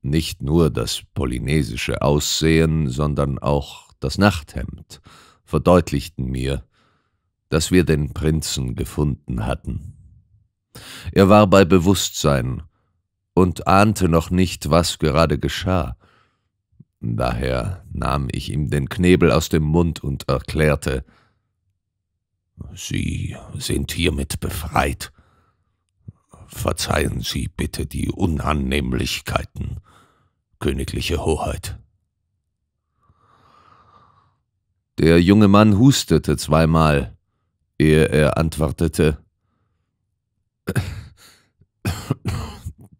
Nicht nur das polynesische Aussehen, sondern auch das Nachthemd verdeutlichten mir, dass wir den Prinzen gefunden hatten. Er war bei Bewusstsein und ahnte noch nicht, was gerade geschah. Daher nahm ich ihm den Knebel aus dem Mund und erklärte, Sie sind hiermit befreit. Verzeihen Sie bitte die Unannehmlichkeiten, königliche Hoheit. Der junge Mann hustete zweimal, ehe er antwortete.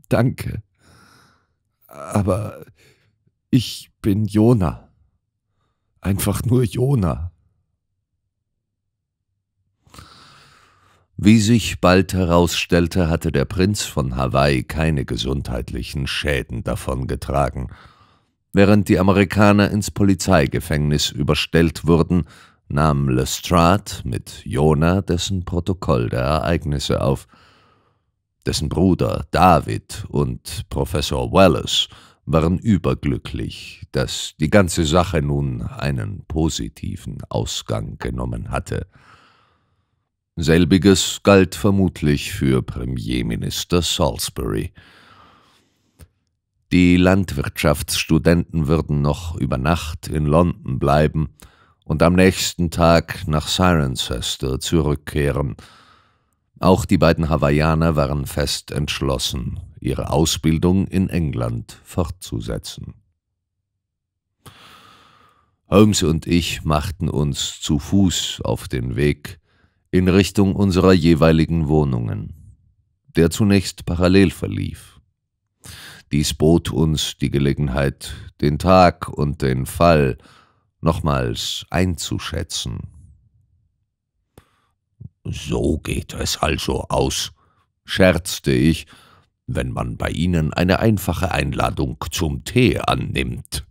Danke. Aber ich bin Jona. Einfach nur Jona. Wie sich bald herausstellte, hatte der Prinz von Hawaii keine gesundheitlichen Schäden davongetragen. Während die Amerikaner ins Polizeigefängnis überstellt wurden, nahm Lestrade mit Jonah dessen Protokoll der Ereignisse auf. Dessen Bruder David und Professor Wallace waren überglücklich, dass die ganze Sache nun einen positiven Ausgang genommen hatte. Selbiges galt vermutlich für Premierminister Salisbury. Die Landwirtschaftsstudenten würden noch über Nacht in London bleiben und am nächsten Tag nach Cirencester zurückkehren. Auch die beiden Hawaiianer waren fest entschlossen, ihre Ausbildung in England fortzusetzen. Holmes und ich machten uns zu Fuß auf den Weg, in Richtung unserer jeweiligen Wohnungen, der zunächst parallel verlief. Dies bot uns die Gelegenheit, den Tag und den Fall nochmals einzuschätzen. So geht es also aus, scherzte ich, wenn man bei Ihnen eine einfache Einladung zum Tee annimmt.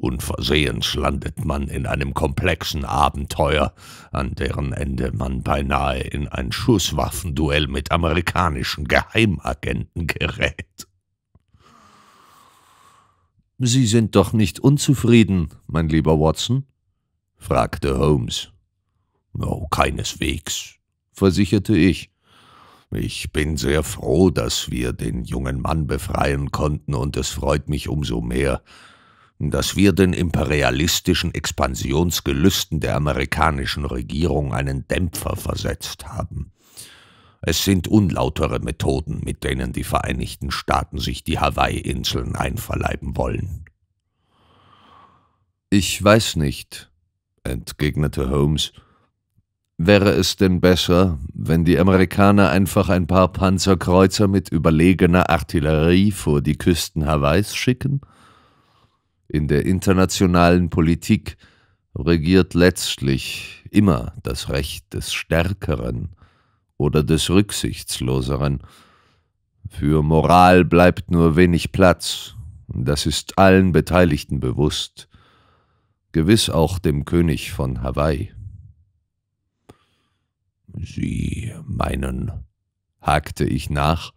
Unversehens landet man in einem komplexen Abenteuer, an deren Ende man beinahe in ein Schusswaffenduell mit amerikanischen Geheimagenten gerät. Sie sind doch nicht unzufrieden, mein lieber Watson? fragte Holmes. Oh, keineswegs, versicherte ich. Ich bin sehr froh, dass wir den jungen Mann befreien konnten, und es freut mich umso mehr, dass wir den imperialistischen Expansionsgelüsten der amerikanischen Regierung einen Dämpfer versetzt haben. Es sind unlautere Methoden, mit denen die Vereinigten Staaten sich die Hawaii-Inseln einverleiben wollen. Ich weiß nicht, entgegnete Holmes. Wäre es denn besser, wenn die Amerikaner einfach ein paar Panzerkreuzer mit überlegener Artillerie vor die Küsten Hawaiis schicken? In der internationalen Politik regiert letztlich immer das Recht des Stärkeren oder des Rücksichtsloseren. Für Moral bleibt nur wenig Platz, das ist allen Beteiligten bewusst, gewiss auch dem König von Hawaii. Sie meinen, hakte ich nach,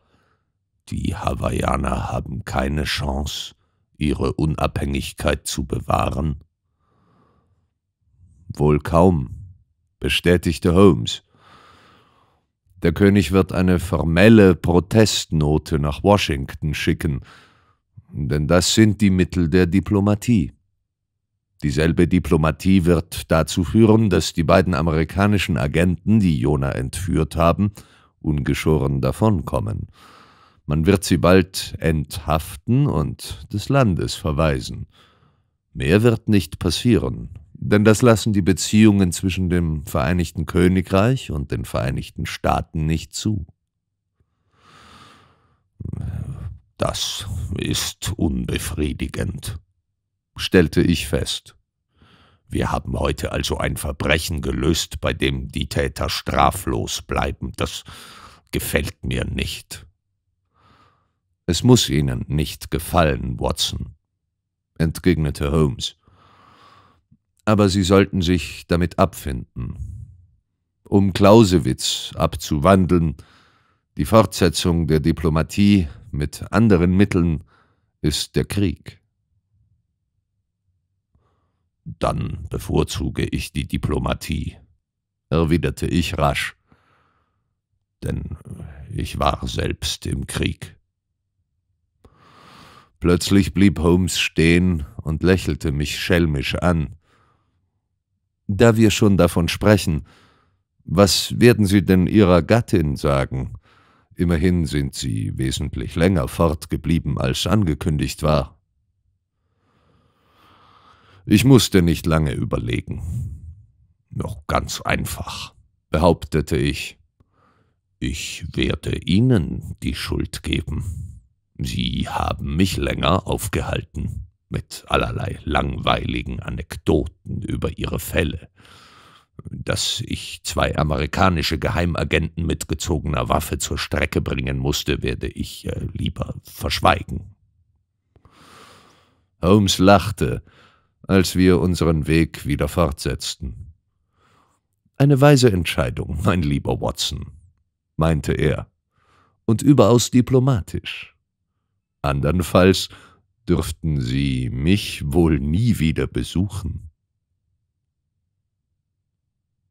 die Hawaiianer haben keine Chance, ihre Unabhängigkeit zu bewahren? Wohl kaum, bestätigte Holmes. Der König wird eine formelle Protestnote nach Washington schicken, denn das sind die Mittel der Diplomatie. Dieselbe Diplomatie wird dazu führen, dass die beiden amerikanischen Agenten, die Jona entführt haben, ungeschoren davonkommen. Man wird sie bald enthaften und des Landes verweisen. Mehr wird nicht passieren, denn das lassen die Beziehungen zwischen dem Vereinigten Königreich und den Vereinigten Staaten nicht zu. Das ist unbefriedigend, stellte ich fest. Wir haben heute also ein Verbrechen gelöst, bei dem die Täter straflos bleiben. Das gefällt mir nicht. Es muss Ihnen nicht gefallen, Watson, entgegnete Holmes. Aber Sie sollten sich damit abfinden. Um Clausewitz abzuwandeln, die Fortsetzung der Diplomatie mit anderen Mitteln ist der Krieg. Dann bevorzuge ich die Diplomatie, erwiderte ich rasch, denn ich war selbst im Krieg. Plötzlich blieb Holmes stehen und lächelte mich schelmisch an. Da wir schon davon sprechen, was werden Sie denn Ihrer Gattin sagen? Immerhin sind Sie wesentlich länger fortgeblieben, als angekündigt war. Ich musste nicht lange überlegen. Noch ganz einfach, behauptete ich. Ich werde Ihnen die Schuld geben. Sie haben mich länger aufgehalten mit allerlei langweiligen Anekdoten über ihre Fälle. Dass ich zwei amerikanische Geheimagenten mit gezogener Waffe zur Strecke bringen musste, werde ich äh, lieber verschweigen. Holmes lachte, als wir unseren Weg wieder fortsetzten. Eine weise Entscheidung, mein lieber Watson, meinte er, und überaus diplomatisch. Andernfalls dürften Sie mich wohl nie wieder besuchen.